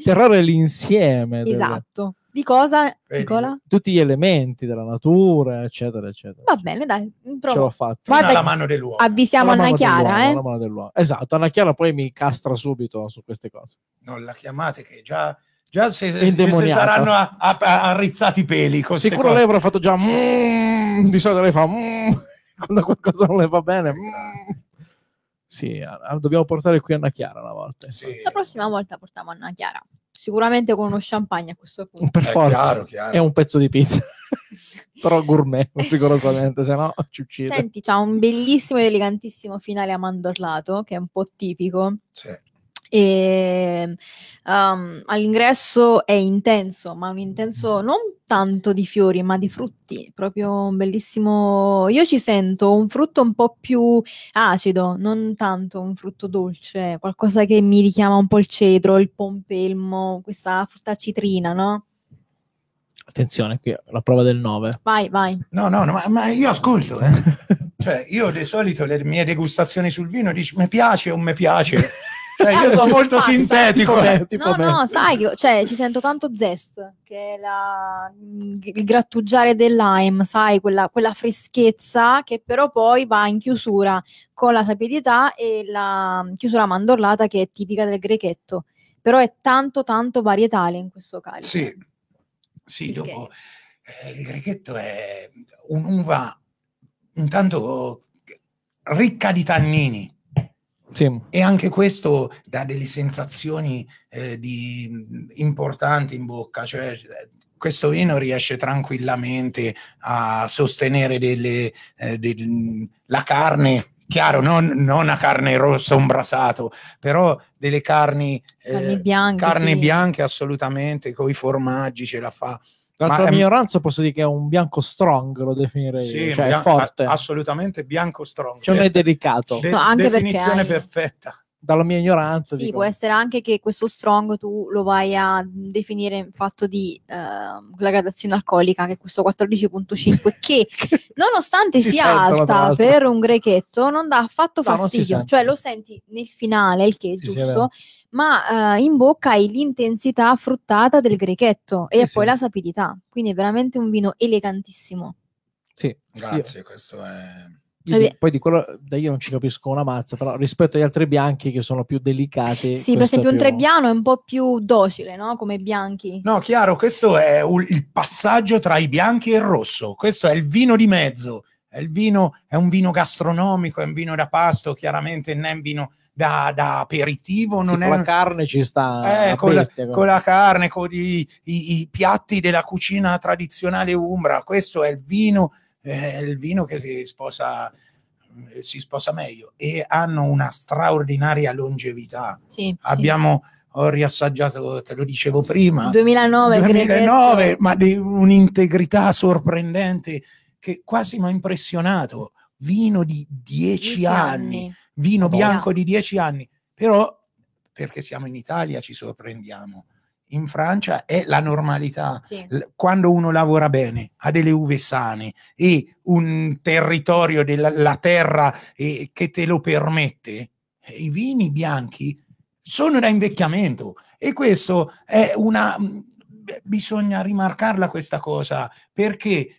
terroir è l'insieme. Esatto. Deve... Di cosa, Vedi. Nicola? Tutti gli elementi della natura, eccetera, eccetera. Va bene, dai, mm, provo. Ce l'ho fatta. Guarda, la mano dell'uomo. Avvisiamo Anna Chiara, eh? mano dell'uomo. Esatto, Anna Chiara poi mi castra subito su queste cose. Non la chiamate che già... Già se, se saranno a, a, arrizzati i peli. Sicuro cose. lei avrà fatto già... Mm", di solito lei fa... Mm", quando qualcosa non le va bene... Mm". Sì, dobbiamo portare qui Anna Chiara una volta. Eh. Sì. La prossima volta portiamo Anna Chiara sicuramente con uno champagne a questo punto. Per eh, forza, chiaro, chiaro. è un pezzo di pizza. Però gourmet, rigorosamente, se no ci uccide. Senti, c'ha un bellissimo ed elegantissimo finale a mandorlato, che è un po' tipico. Sì e, ehm, um, all'ingresso è intenso, ma un intenso non tanto di fiori, ma di frutti, proprio un bellissimo. Io ci sento un frutto un po' più acido, non tanto un frutto dolce, qualcosa che mi richiama un po' il cedro, il pompelmo, questa frutta citrina, no? Attenzione, qui la prova del 9. Vai, vai. No, no, no ma, ma io ascolto. Eh. cioè, io di solito le mie degustazioni sul vino dici mi piace o mi piace. Cioè, io sono molto sintetico. Eh, tipo no, me. no, sai, che, cioè, ci sento tanto zest, che è la, mm, il grattugiare del lime, sai, quella, quella, freschezza che però poi va in chiusura con la sapidità e la mm, chiusura mandorlata che è tipica del grechetto. Però è tanto, tanto varietale in questo caso. Sì, sì Perché? dopo eh, il grechetto è un'uva intanto ricca di tannini sì. E anche questo dà delle sensazioni eh, di, mm, importanti in bocca, cioè eh, questo vino riesce tranquillamente a sostenere delle, eh, del, mm, la carne, chiaro, non, non a carne rossa, un brasato, però delle carni, eh, bianche, carne sì. bianche assolutamente, con i formaggi ce la fa. Tra l'altro, la minoranza posso dire che è un bianco strong, lo definirei. Sì, cioè, bian- forte. assolutamente bianco strong. Cioè, non è delicato. De- no, anche definizione hai... perfetta dalla mia ignoranza. Sì, dico. può essere anche che questo strong tu lo vai a definire in fatto di eh, la gradazione alcolica, che è questo 14.5, che nonostante si sia alta per un grechetto, non dà affatto no, fastidio. Cioè lo senti nel finale, il che è si giusto, ma eh, in bocca hai l'intensità fruttata del grechetto sì, e sì. poi la sapidità. Quindi è veramente un vino elegantissimo. Sì, grazie, Io. questo è io, poi di quello da io non ci capisco una mazza, però rispetto agli altri bianchi che sono più delicati. Sì, per esempio più... un trebbiano è un po' più docile, no? Come bianchi. No, chiaro, questo è un, il passaggio tra i bianchi e il rosso, questo è il vino di mezzo, è, vino, è un vino gastronomico, è un vino da pasto, chiaramente non è un vino da, da, aperitivo. Sì, è... con la carne ci sta. Eh, la con, la, con, la, carne, con i, i, i piatti della cucina tradizionale umbra, questo è il vino è eh, il vino che si sposa, eh, si sposa meglio e hanno una straordinaria longevità. Sì, Abbiamo sì. Ho riassaggiato, te lo dicevo prima, 2009, 2009 ma di un'integrità sorprendente che quasi mi ha impressionato. Vino di 10 anni, anni, vino Buona. bianco di 10 anni, però perché siamo in Italia ci sorprendiamo in Francia è la normalità. Sì. Quando uno lavora bene, ha delle uve sane e un territorio della terra e- eh, che te lo permette, eh, i vini bianchi sono da invecchiamento e questo è una mm, bisogna rimarcarla questa cosa perché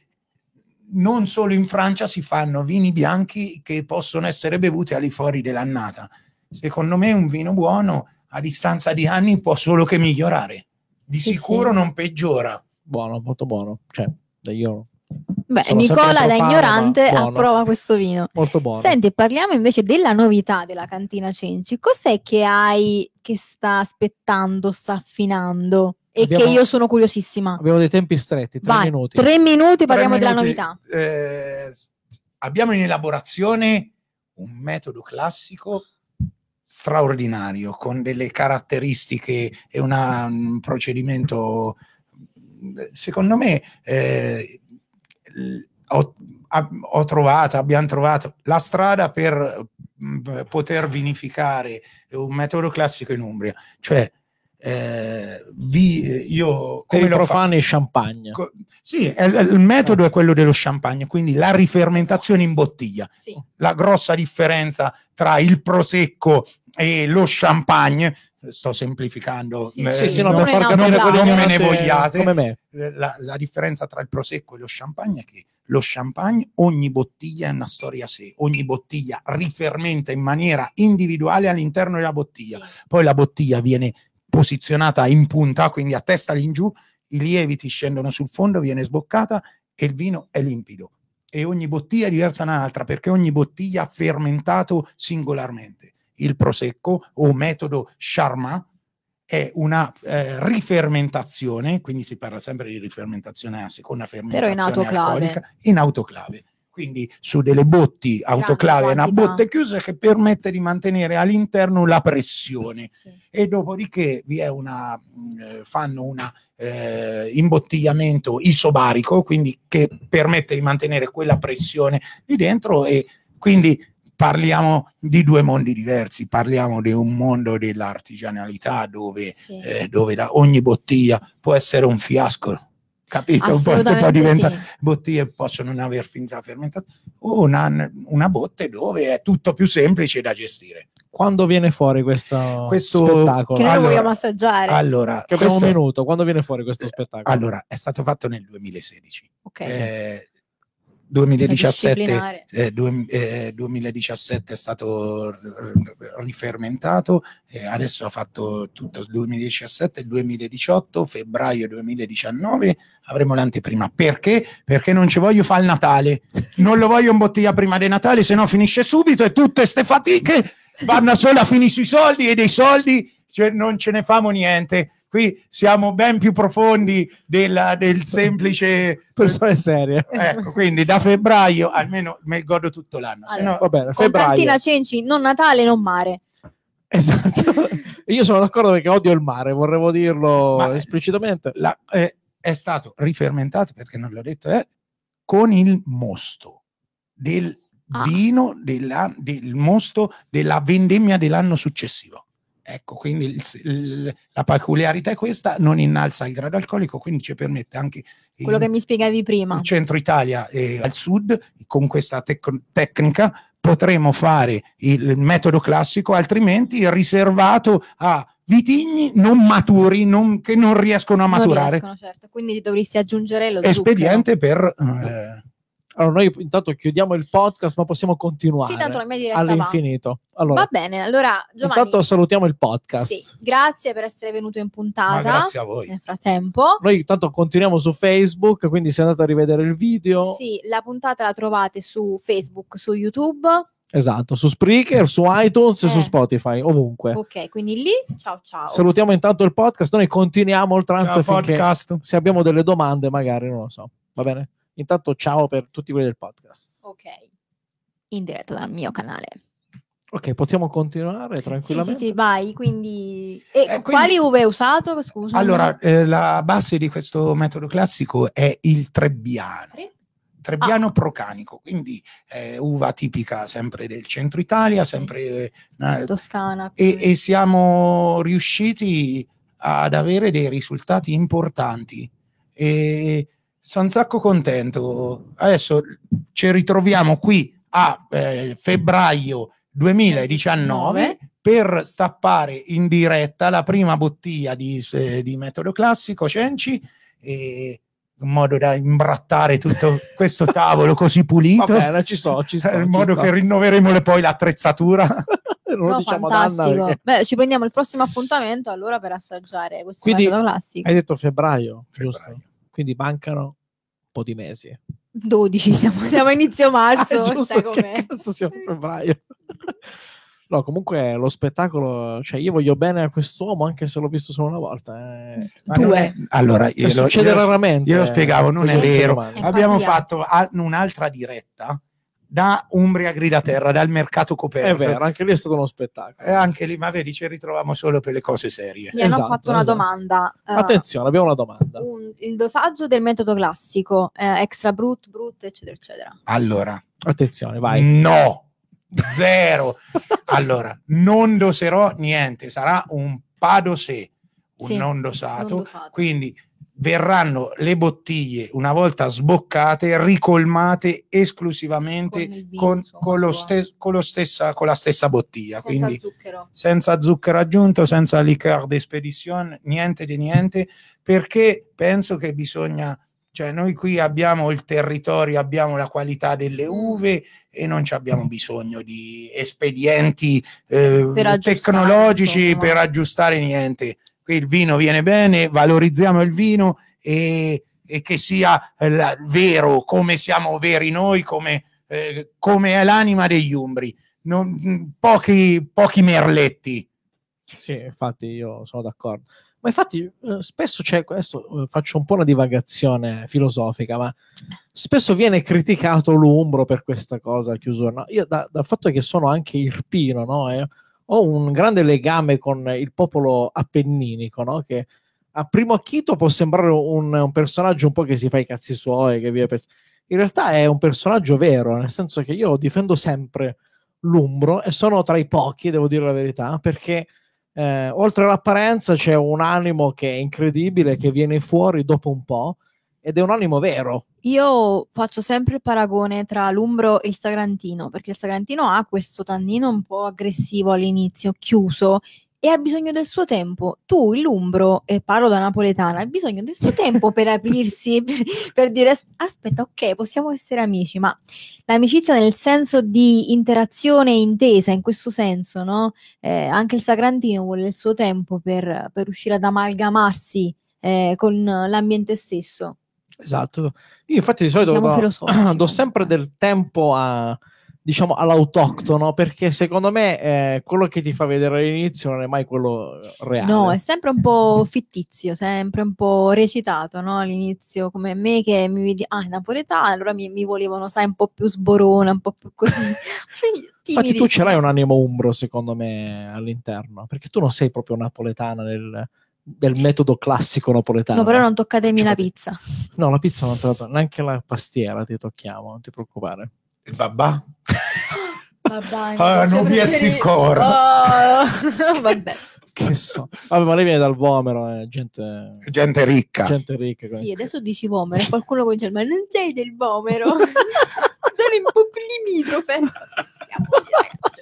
non solo in Francia si fanno vini bianchi che possono essere bevuti al di fuori dell'annata. Secondo me un vino buono a distanza di anni può solo che migliorare. Di sì, sicuro sì. non peggiora. Buono, molto buono. Cioè, io Beh, Nicola da ignorante approva questo vino. Molto buono. Senti, parliamo invece della novità della cantina Cenci. Cos'è che hai che sta aspettando, sta affinando? E abbiamo, che io sono curiosissima. Abbiamo dei tempi stretti, tre Vai, minuti. Tre minuti parliamo minuti, della novità. Eh, abbiamo in elaborazione un metodo classico straordinario, con delle caratteristiche e una, un procedimento, secondo me, eh, ho, ho, trovato, abbiamo trovato la strada per mm, poter vinificare un metodo classico in Umbria, cioè eh, vi, eh, io, come per i profani champagne co- sì, è, il metodo è quello dello champagne quindi la rifermentazione in bottiglia sì. la grossa differenza tra il prosecco e lo champagne sto semplificando sì, eh, sì, sì, no, non, non, non, non me ne vogliate come me. La, la differenza tra il prosecco e lo champagne è che lo champagne, ogni bottiglia è una storia a sé, ogni bottiglia rifermenta in maniera individuale all'interno della bottiglia, poi la bottiglia viene posizionata in punta, quindi a testa lì in giù, i lieviti scendono sul fondo, viene sboccata e il vino è limpido. E ogni bottiglia è diversa da un'altra perché ogni bottiglia ha fermentato singolarmente. Il prosecco o metodo Charmat è una eh, rifermentazione, quindi si parla sempre di rifermentazione a seconda fermentazione Però in autoclave. in autoclave quindi su delle botti autoclave, una botte chiusa che permette di mantenere all'interno la pressione sì. e dopodiché vi è una, mm, eh, fanno un eh, imbottigliamento isobarico, quindi che permette di mantenere quella pressione lì dentro e quindi parliamo di due mondi diversi, parliamo di un mondo dell'artigianalità dove, sì. eh, dove ogni bottiglia può essere un fiasco capito? Un po', poi diventa sì. bottiglie possono non aver finito la fermentazione, o una, una, botte dove è tutto più semplice da gestire. Quando viene fuori questo, questo spettacolo? Che noi allora, vogliamo assaggiare. Allora, che abbiamo questo... minuto, quando viene fuori questo eh, spettacolo? Allora, è stato fatto nel 2016. Ok. Eh, 2017, eh, du, eh, 2017, è stato rifermentato, eh, adesso ha fatto tutto il 2017, il 2018, febbraio 2019 avremo l'anteprima. Perché? Perché non ci voglio fare il Natale, non lo voglio in bottiglia prima di Natale, se no finisce subito e tutte queste fatiche vanno solo a finire sui soldi e dei soldi cioè, non ce ne famo niente qui siamo ben più profondi della, del semplice persone serie. Ecco, quindi da febbraio almeno me godo tutto l'anno. Allora, ah, no, va bene, febbraio. Cenci, non Natale, non mare. Esatto. Io sono d'accordo perché odio il mare, vorrevo dirlo Ma eh, esplicitamente. La, eh, è stato rifermentato, perché non l'ho detto, eh, con il mosto del ah. vino, della, del mosto della vendemmia dell'anno successivo. Ecco, quindi il, il, la peculiarità è questa, non innalza il grado alcolico, quindi ci permette anche... Quello in, che mi spiegavi prima. In centro Italia e al sud, con questa tec- tecnica, potremo fare il metodo classico, altrimenti è riservato a vitigni non maturi, non, che non riescono a maturare. Non riescono, certo. Quindi dovresti aggiungere lo Espediente zucchero. per... Eh, allora, noi intanto chiudiamo il podcast, ma possiamo continuare sì, tanto la mia diretta all'infinito. Allora, va bene, allora Giovanni, intanto salutiamo il podcast. Sì, grazie per essere venuto in puntata. Ma grazie a voi. Nel frattempo, noi intanto continuiamo su Facebook, quindi se andate a rivedere il video. Sì, la puntata la trovate su Facebook, su YouTube. Esatto, su Spreaker, su iTunes eh. su Spotify, ovunque. Ok, quindi lì, ciao ciao. Salutiamo intanto il podcast, noi continuiamo oltre anzi finché podcast. se abbiamo delle domande magari, non lo so. Va bene? Intanto ciao per tutti quelli del podcast. Ok, in diretta dal mio canale. Ok, possiamo continuare tranquillamente. Sì, sì, sì vai. Quindi, eh, eh, quindi... quali uve hai usato? Scusa. Allora, eh, la base di questo metodo classico è il trebbiano. Tre? Trebbiano ah. procanico, quindi eh, uva tipica sempre del centro Italia, sempre sì. Eh, Toscana. E, e siamo riusciti ad avere dei risultati importanti. E sono un sacco contento. Adesso ci ritroviamo qui a eh, febbraio 2019 per stappare in diretta la prima bottiglia di, eh, di metodo classico Cenci eh, in modo da imbrattare tutto questo tavolo così pulito Vabbè, ci so, ci eh, sto, in modo sto. che rinnoveremo poi l'attrezzatura non no, diciamo perché... Beh, ci prendiamo il prossimo appuntamento allora per assaggiare questo Quindi, metodo classico hai detto febbraio, febbraio. giusto? quindi mancano po' di mesi. 12, siamo, siamo a inizio ah, marzo. ah, giusto, che cazzo siamo a febbraio. no, comunque lo spettacolo, cioè io voglio bene a quest'uomo anche se l'ho visto solo una volta. Eh. Due. Allora, io lo, succede io, raramente. Io lo spiegavo, non eh, è vero. Abbiamo fatto a, un'altra diretta da Umbria Grida Terra, dal mercato coperto. È vero, anche lì è stato uno spettacolo. E eh, anche lì, ma vedi, ci ritroviamo solo per le cose serie. Mi esatto, hanno fatto una esatto. domanda. Eh, Attenzione, abbiamo una domanda. Un, il dosaggio del metodo classico, eh, extra brut, brut, eccetera, eccetera. Allora. Attenzione, vai. No! Zero! allora, non doserò niente, sarà un padose, un sì, non, dosato, non dosato. Quindi verranno le bottiglie, una volta sboccate, ricolmate esclusivamente con, vino, con, con, lo, ste con lo stessa, la stessa bottiglia. Senza quindi zucchero. senza zucchero aggiunto, senza liqueur d'espedizione, niente di niente, perché penso che bisogna... Cioè noi qui abbiamo il territorio, abbiamo la qualità delle mm. uve e non abbiamo bisogno di espedienti eh, per tecnologici insomma. per aggiustare niente il vino viene bene, valorizziamo il vino e, e che sia eh, la, vero come siamo veri noi, come, eh, come è l'anima degli Umbri. Non, mm, pochi, pochi merletti. Sì, infatti io sono d'accordo. Ma infatti eh, spesso c'è questo, eh, faccio un po' una divagazione filosofica, ma spesso viene criticato l'Umbro per questa cosa chiusura. No? Io da, dal fatto che sono anche irpino, no? ho un grande legame con il popolo appenninico, no? che a primo acchito può sembrare un, un, personaggio un po' che si fa i cazzi suoi, che vive per... In realtà è un personaggio vero, nel senso che io difendo sempre l'Umbro e sono tra i pochi, devo dire la verità, perché eh, oltre all'apparenza c'è un animo che è incredibile, che viene fuori dopo un po', ed è un animo vero. Io faccio sempre il paragone tra l'Umbro e il Sagrantino, perché il Sagrantino ha questo tannino un po' aggressivo all'inizio, chiuso, e ha bisogno del suo tempo. Tu, l'Umbro, e parlo da napoletana, hai bisogno del suo tempo per aprirsi, per, per, dire aspetta, ok, possiamo essere amici, ma l'amicizia nel senso di interazione e intesa, in questo senso, no? Eh, anche il Sagrantino vuole il suo tempo per, per riuscire ad amalgamarsi eh, con l'ambiente stesso. Esatto. Io infatti di solito do, do, sempre del tempo a, diciamo, all'autoctono perché secondo me eh, quello che ti fa vedere all'inizio non è mai quello reale. No, è sempre un po' fittizio, sempre un po' recitato no? all'inizio, come me che mi vedi, ah, è napoletana, allora mi, mi, volevano, sai, un po' più sborona, un po' più così. infatti tu ce l'hai un animo umbro secondo me all'interno, perché tu non sei proprio napoletana nel del metodo classico napoletano. No, però non toccatemi cioè, la pizza. No, la pizza non te la tocco, neanche la pastiera ti tocchiamo, non ti preoccupare. Il babà? babà ah, non mi preferi... ancora. Oh, vabbè. Che so. Vabbè, ma lei viene dal Vomero, eh, gente... gente ricca. Gente ricca. Sì, adesso dici Vomero, qualcuno comincia, ma non sei del Vomero. Sono un po' limitrofe. Siamo ragazzi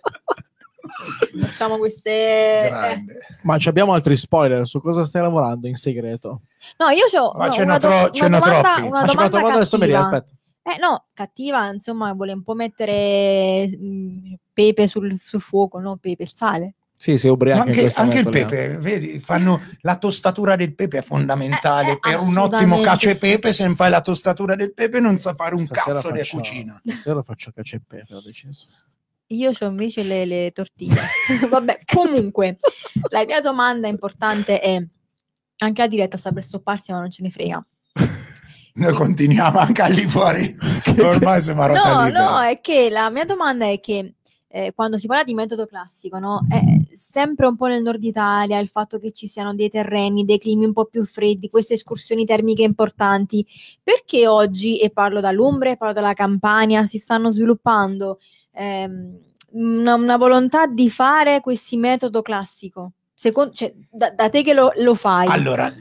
facciamo queste... Grande. Eh. Ma abbiamo altri spoiler su cosa stai lavorando in segreto? No, io ho Ma no, ce una, do- tro- una domanda, una Ma domanda cattiva. Sommeria, aspetta. Eh no, cattiva, insomma, vuole un po' mettere mh, mm, pepe sul, sul fuoco, no? Pepe, il sale. Sì, sei ubriaco. Ma anche, anche il pepe, eh. vedi, fanno, la tostatura del pepe è fondamentale. Eh, eh, per un ottimo cacio e pepe, se non fai la tostatura del pepe non sa fare un Stasera cazzo faccio, di cucina. Stasera faccio cacio e pepe, ho deciso. Io ho invece le, le tortillas. Vabbè, comunque, la mia domanda importante è, anche la diretta sta per stopparsi ma non ce ne frega. Noi continuiamo anche a lì fuori, ormai siamo a No, no, è che la mia domanda è che eh, quando si parla di metodo classico, no? è sempre un po' nel nord Italia il fatto che ci siano dei terreni, dei climi un po' più freddi, queste escursioni termiche importanti. Perché oggi, e parlo dall'Umbria, parlo dalla Campania, si stanno sviluppando ehm, una, una, volontà di fare questi metodo classico? Secondo, cioè, da, da, te che lo, lo fai? Allora,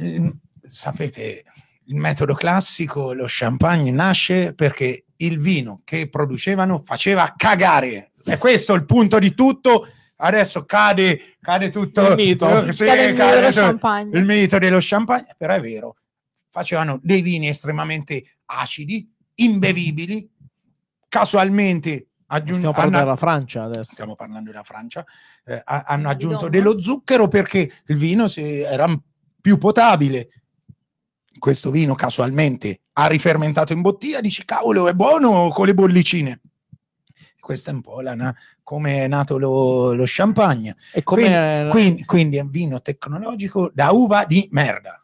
sapete, il metodo classico, lo champagne, nasce perché il vino che producevano faceva cagare. E questo è il punto di tutto adesso cade, cade, tutto il mito, eh, sì, cade il, cade tutto, il mito dello champagne, però è vero, facevano dei vini estremamente acidi, imbevibili, casualmente Aggiung- stiamo parlando della Francia adesso. Stiamo parlando della Francia. Eh, hanno aggiunto dello zucchero perché il vino era più potabile. Questo vino casualmente ha rifermentato in bottiglia, dici cavolo è buono con le bollicine. Questa è un po' la, come è nato lo, lo champagne. E quindi, la... quindi, quindi è un vino tecnologico da uva di merda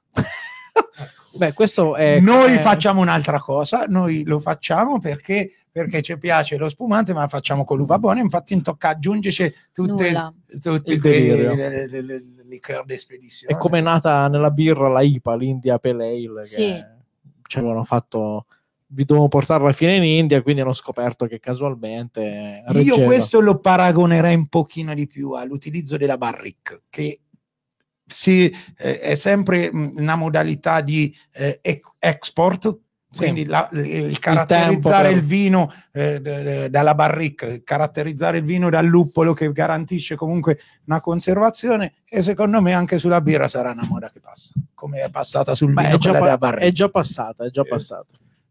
Beh, questo è... Noi è... facciamo un'altra cosa, noi lo facciamo perché perché ci piace lo spumante, ma lo facciamo con l'uva buona. Infatti, in tocca aggiungerci tutte, tutte quelle, le, le, le, liqueur d'espedizione. È come è nata nella birra la IPA, l'India Pale Ale, sì. che ci avevano fatto. Vi dovevo portare alla fine in India, quindi hanno scoperto che casualmente. Reggeva. Io questo lo paragonerei un pochino di più all'utilizzo della barrique, che si, eh, è sempre mm, una modalità di eh, export, quindi sì. la, il caratterizzare il, il vino eh, dalla barrique, caratterizzare il vino dal luppolo che garantisce comunque una conservazione e secondo me anche sulla birra sarà una moda che passa, come è passata sul Beh, vino è già, pa- della barrique. È già passata, è già eh. passata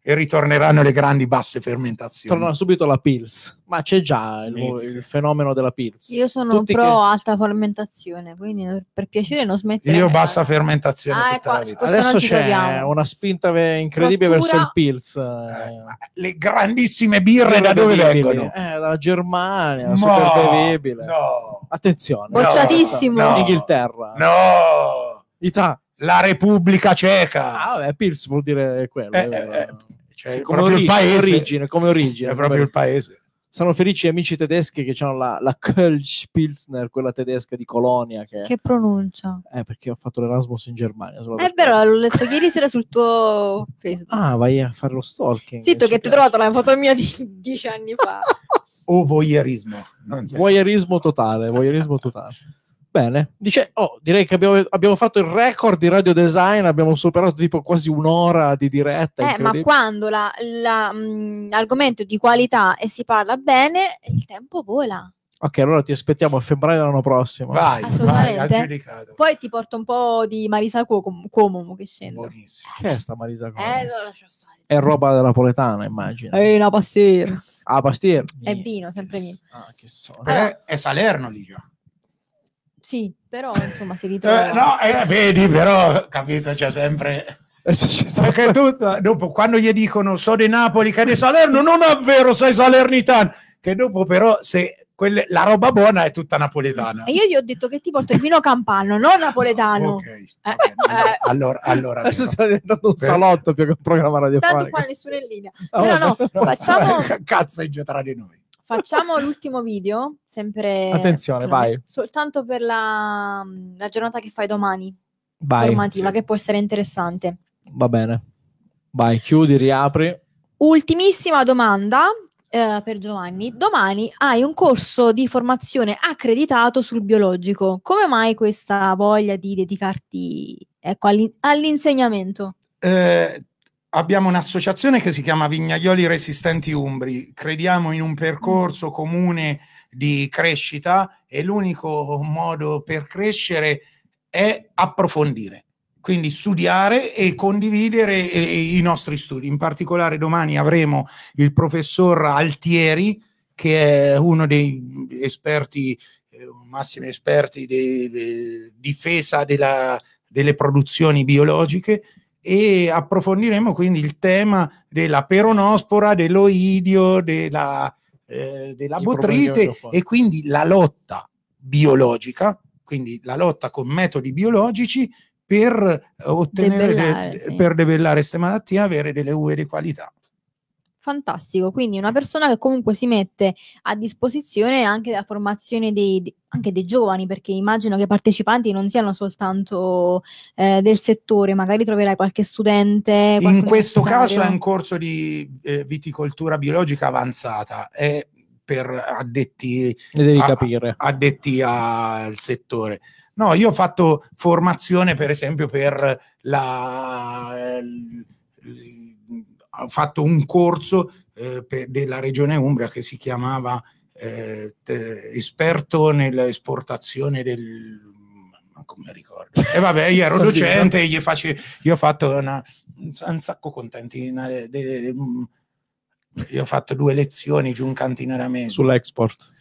e ritorneranno le grandi basse fermentazioni. Torna subito la Pils, ma c'è già il, il fenomeno della Pils. Io sono Tutti pro che... alta fermentazione, quindi per piacere non smettere. Io bassa fermentazione ah, tutta ecco, Adesso c'è troviamo. una spinta incredibile Rottura. verso il Pils. Eh, le grandissime birre, da dove vengono? Eh, dalla Germania, Mo, bevibile. No. Attenzione. Bocciatissimo. No, no, Inghilterra. No. Italia. La Repubblica Ceca. Ah, vabbè, Pils vuol dire quello. Eh, eh, eh, eh. eh cioè, sì, come, origine, origine, come origine, È proprio come... il paese. Sono felici gli amici tedeschi che hanno la, la Kölsch Pilsner, quella tedesca di Colonia. Che, che pronuncia? Eh, perché ho fatto l'Erasmus in Germania. È vero, eh, l'ho letto ieri sera sul tuo Facebook. Ah, vai a fare lo stalking. Zitto, che ti ho trovato la foto mia di dieci anni fa. o voyeurismo. Voyeurismo totale, voyeurismo totale. Bene, dice, oh, direi che abbiamo, abbiamo, fatto il record di radio design, abbiamo superato tipo quasi un'ora di diretta. Eh, ma quando la, la, mh, mm, l'argomento è di qualità e si parla bene, il tempo vola. Ok, allora ti aspettiamo a febbraio dell'anno prossimo. Vai, vai, aggiudicato. Poi ti porto un po' di Marisa Cuomo, Cuomo che scende. Buonissimo. Che è sta Marisa Cuomo? Eh, lo lascio stare. È roba della napoletana, immagino. È una pastiera. Ah, pastiera. È vino, sempre vino. Ah, che so. Però allora, è Salerno lì già. Sì, però insomma si eh, ritrova. Eh, no, eh, vedi, però capito, c'è sempre. Eh, Perché tu, dopo, quando gli dicono so di Napoli, che di Salerno, non è vero, sei salernitano. Che dopo, però, se quelle, la roba buona è tutta napoletana. E io gli ho detto che ti porto il vino campano, non napoletano. No, okay, eh, bene, eh. allora, allora, adesso sta diventando un salotto più che un programma radiofonico. Tanto qua nessuno in linea. Ah, no, no, no, no facciamo. Cazzo, in giù tra di noi. Facciamo l'ultimo video, sempre... Attenzione, vai. Soltanto per la, mm, la giornata che fai domani. Vai. Formativa, sì. che può essere interessante. Va bene. Vai, chiudi, riapri. Ultimissima domanda eh, per Giovanni. Domani hai un corso di formazione accreditato sul biologico. Come mai questa voglia di dedicarti ecco, all'insegnamento? Eh, abbiamo un'associazione che si chiama Vignaioli Resistenti Umbri, crediamo in un percorso comune di crescita e l'unico modo per crescere è approfondire, quindi studiare e condividere eh, eh, i nostri studi. In particolare domani avremo il professor Altieri, che è uno dei esperti, eh, massimi esperti di difesa della, delle produzioni biologiche e approfondiremo quindi il tema della peronospora, dell'oidio, della, eh, della botrite e quindi la lotta biologica, quindi la lotta con metodi biologici per ottenere, debellare, de, sì. per debellare queste malattie e avere delle uve di qualità fantastico. Quindi una persona che comunque si mette a disposizione anche della formazione dei, anche dei giovani, perché immagino che i partecipanti non siano soltanto eh, del settore, magari troverai qualche studente. In questo caso è un corso di eh, viticoltura biologica avanzata, è per addetti, devi a, addetti al settore. No, io ho fatto formazione per esempio per la... L, ho fatto un corso eh, per, della regione Umbria che si chiamava eh, te, esperto nell'esportazione del... come ricordo. E vabbè, io ero docente, gli faccio, io ho fatto una, un sacco contentina. De, de, de, mm, io ho fatto due lezioni giù un cantinare a mese. Sull'export?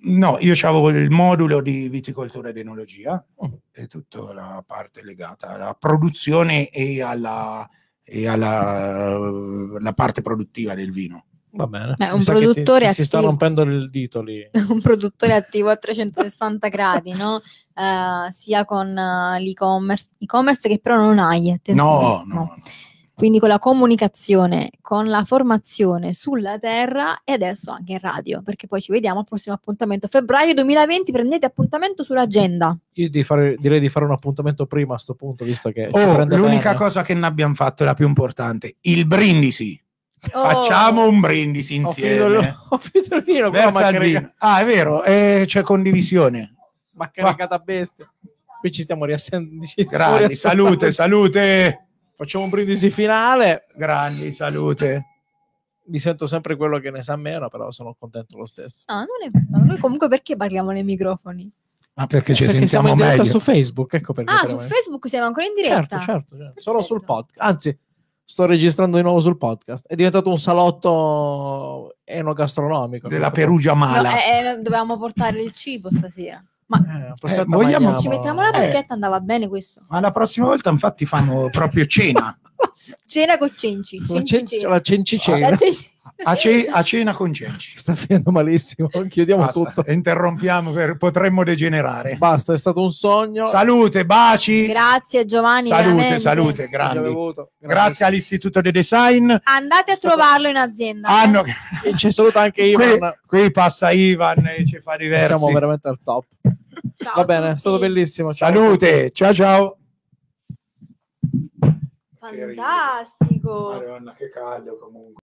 No, io avevo il modulo di viticoltura ed enologia oh. e tutta la parte legata alla produzione e alla, e alla parte produttiva del vino. Va bene. Beh, un produttore ti, ti si sta rompendo il dito lì. un produttore attivo a 360 gradi, no? Uh, sia con uh, l'e-commerce, e-commerce che però non hai attenzione. No, no, no. Quindi con la comunicazione, con la formazione sulla terra e adesso anche in radio, perché poi ci vediamo al prossimo appuntamento. Febbraio 2020 prendete appuntamento sull'agenda. Io di fare, direi di fare un appuntamento prima a questo punto, visto che... Oh, l'unica bene. cosa che ne abbiamo fatto è la più importante, il brindisi. Oh. Facciamo un brindisi insieme. Ho finito, ho finito il vino. Ah, è vero, eh, c'è condivisione. Ma che regata bestia. Qui ci stiamo riassendendo. Grandi, salute, salute. Facciamo un brindisi finale. Grandi, salute mi sento sempre quello che ne sa meno, però sono contento lo stesso. No, ah, non è vero. Noi comunque perché parliamo nei microfoni? Ma ah, perché ci perché sentiamo siamo in meglio. su Facebook, ecco perché. Ah, su me. Facebook siamo ancora in diretta. Certo, certo, certo. solo sul podcast. Anzi, sto registrando di nuovo sul podcast. È diventato un salotto enogastronomico. Della Perugia Mala. No, eh, eh dovevamo portare il cibo stasera. Ma eh, eh vogliamo... ci mettiamo la bacchetta, eh, andava bene questo. Ma la prossima volta, infatti, fanno proprio cena. cena con cenci. cenci, cenci. La cenci cena. La cenci a, ce- a, cena con Cenci. Sta finendo malissimo, chiudiamo Basta, tutto. Interrompiamo, per, potremmo degenerare. Basta, è stato un sogno. Salute, baci. Grazie Giovanni. Salute, veramente. salute, Grazie. Grazie all'Istituto di Design. Andate a trovarlo in azienda. Ah, no. e ci saluta anche Ivan. Qui, qui passa Ivan e ci fa diversi. Siamo veramente al top. Ciao Va bene, è stato bellissimo. Ciao. Salute, ciao ciao. Fantastico. Madonna, che caldo comunque.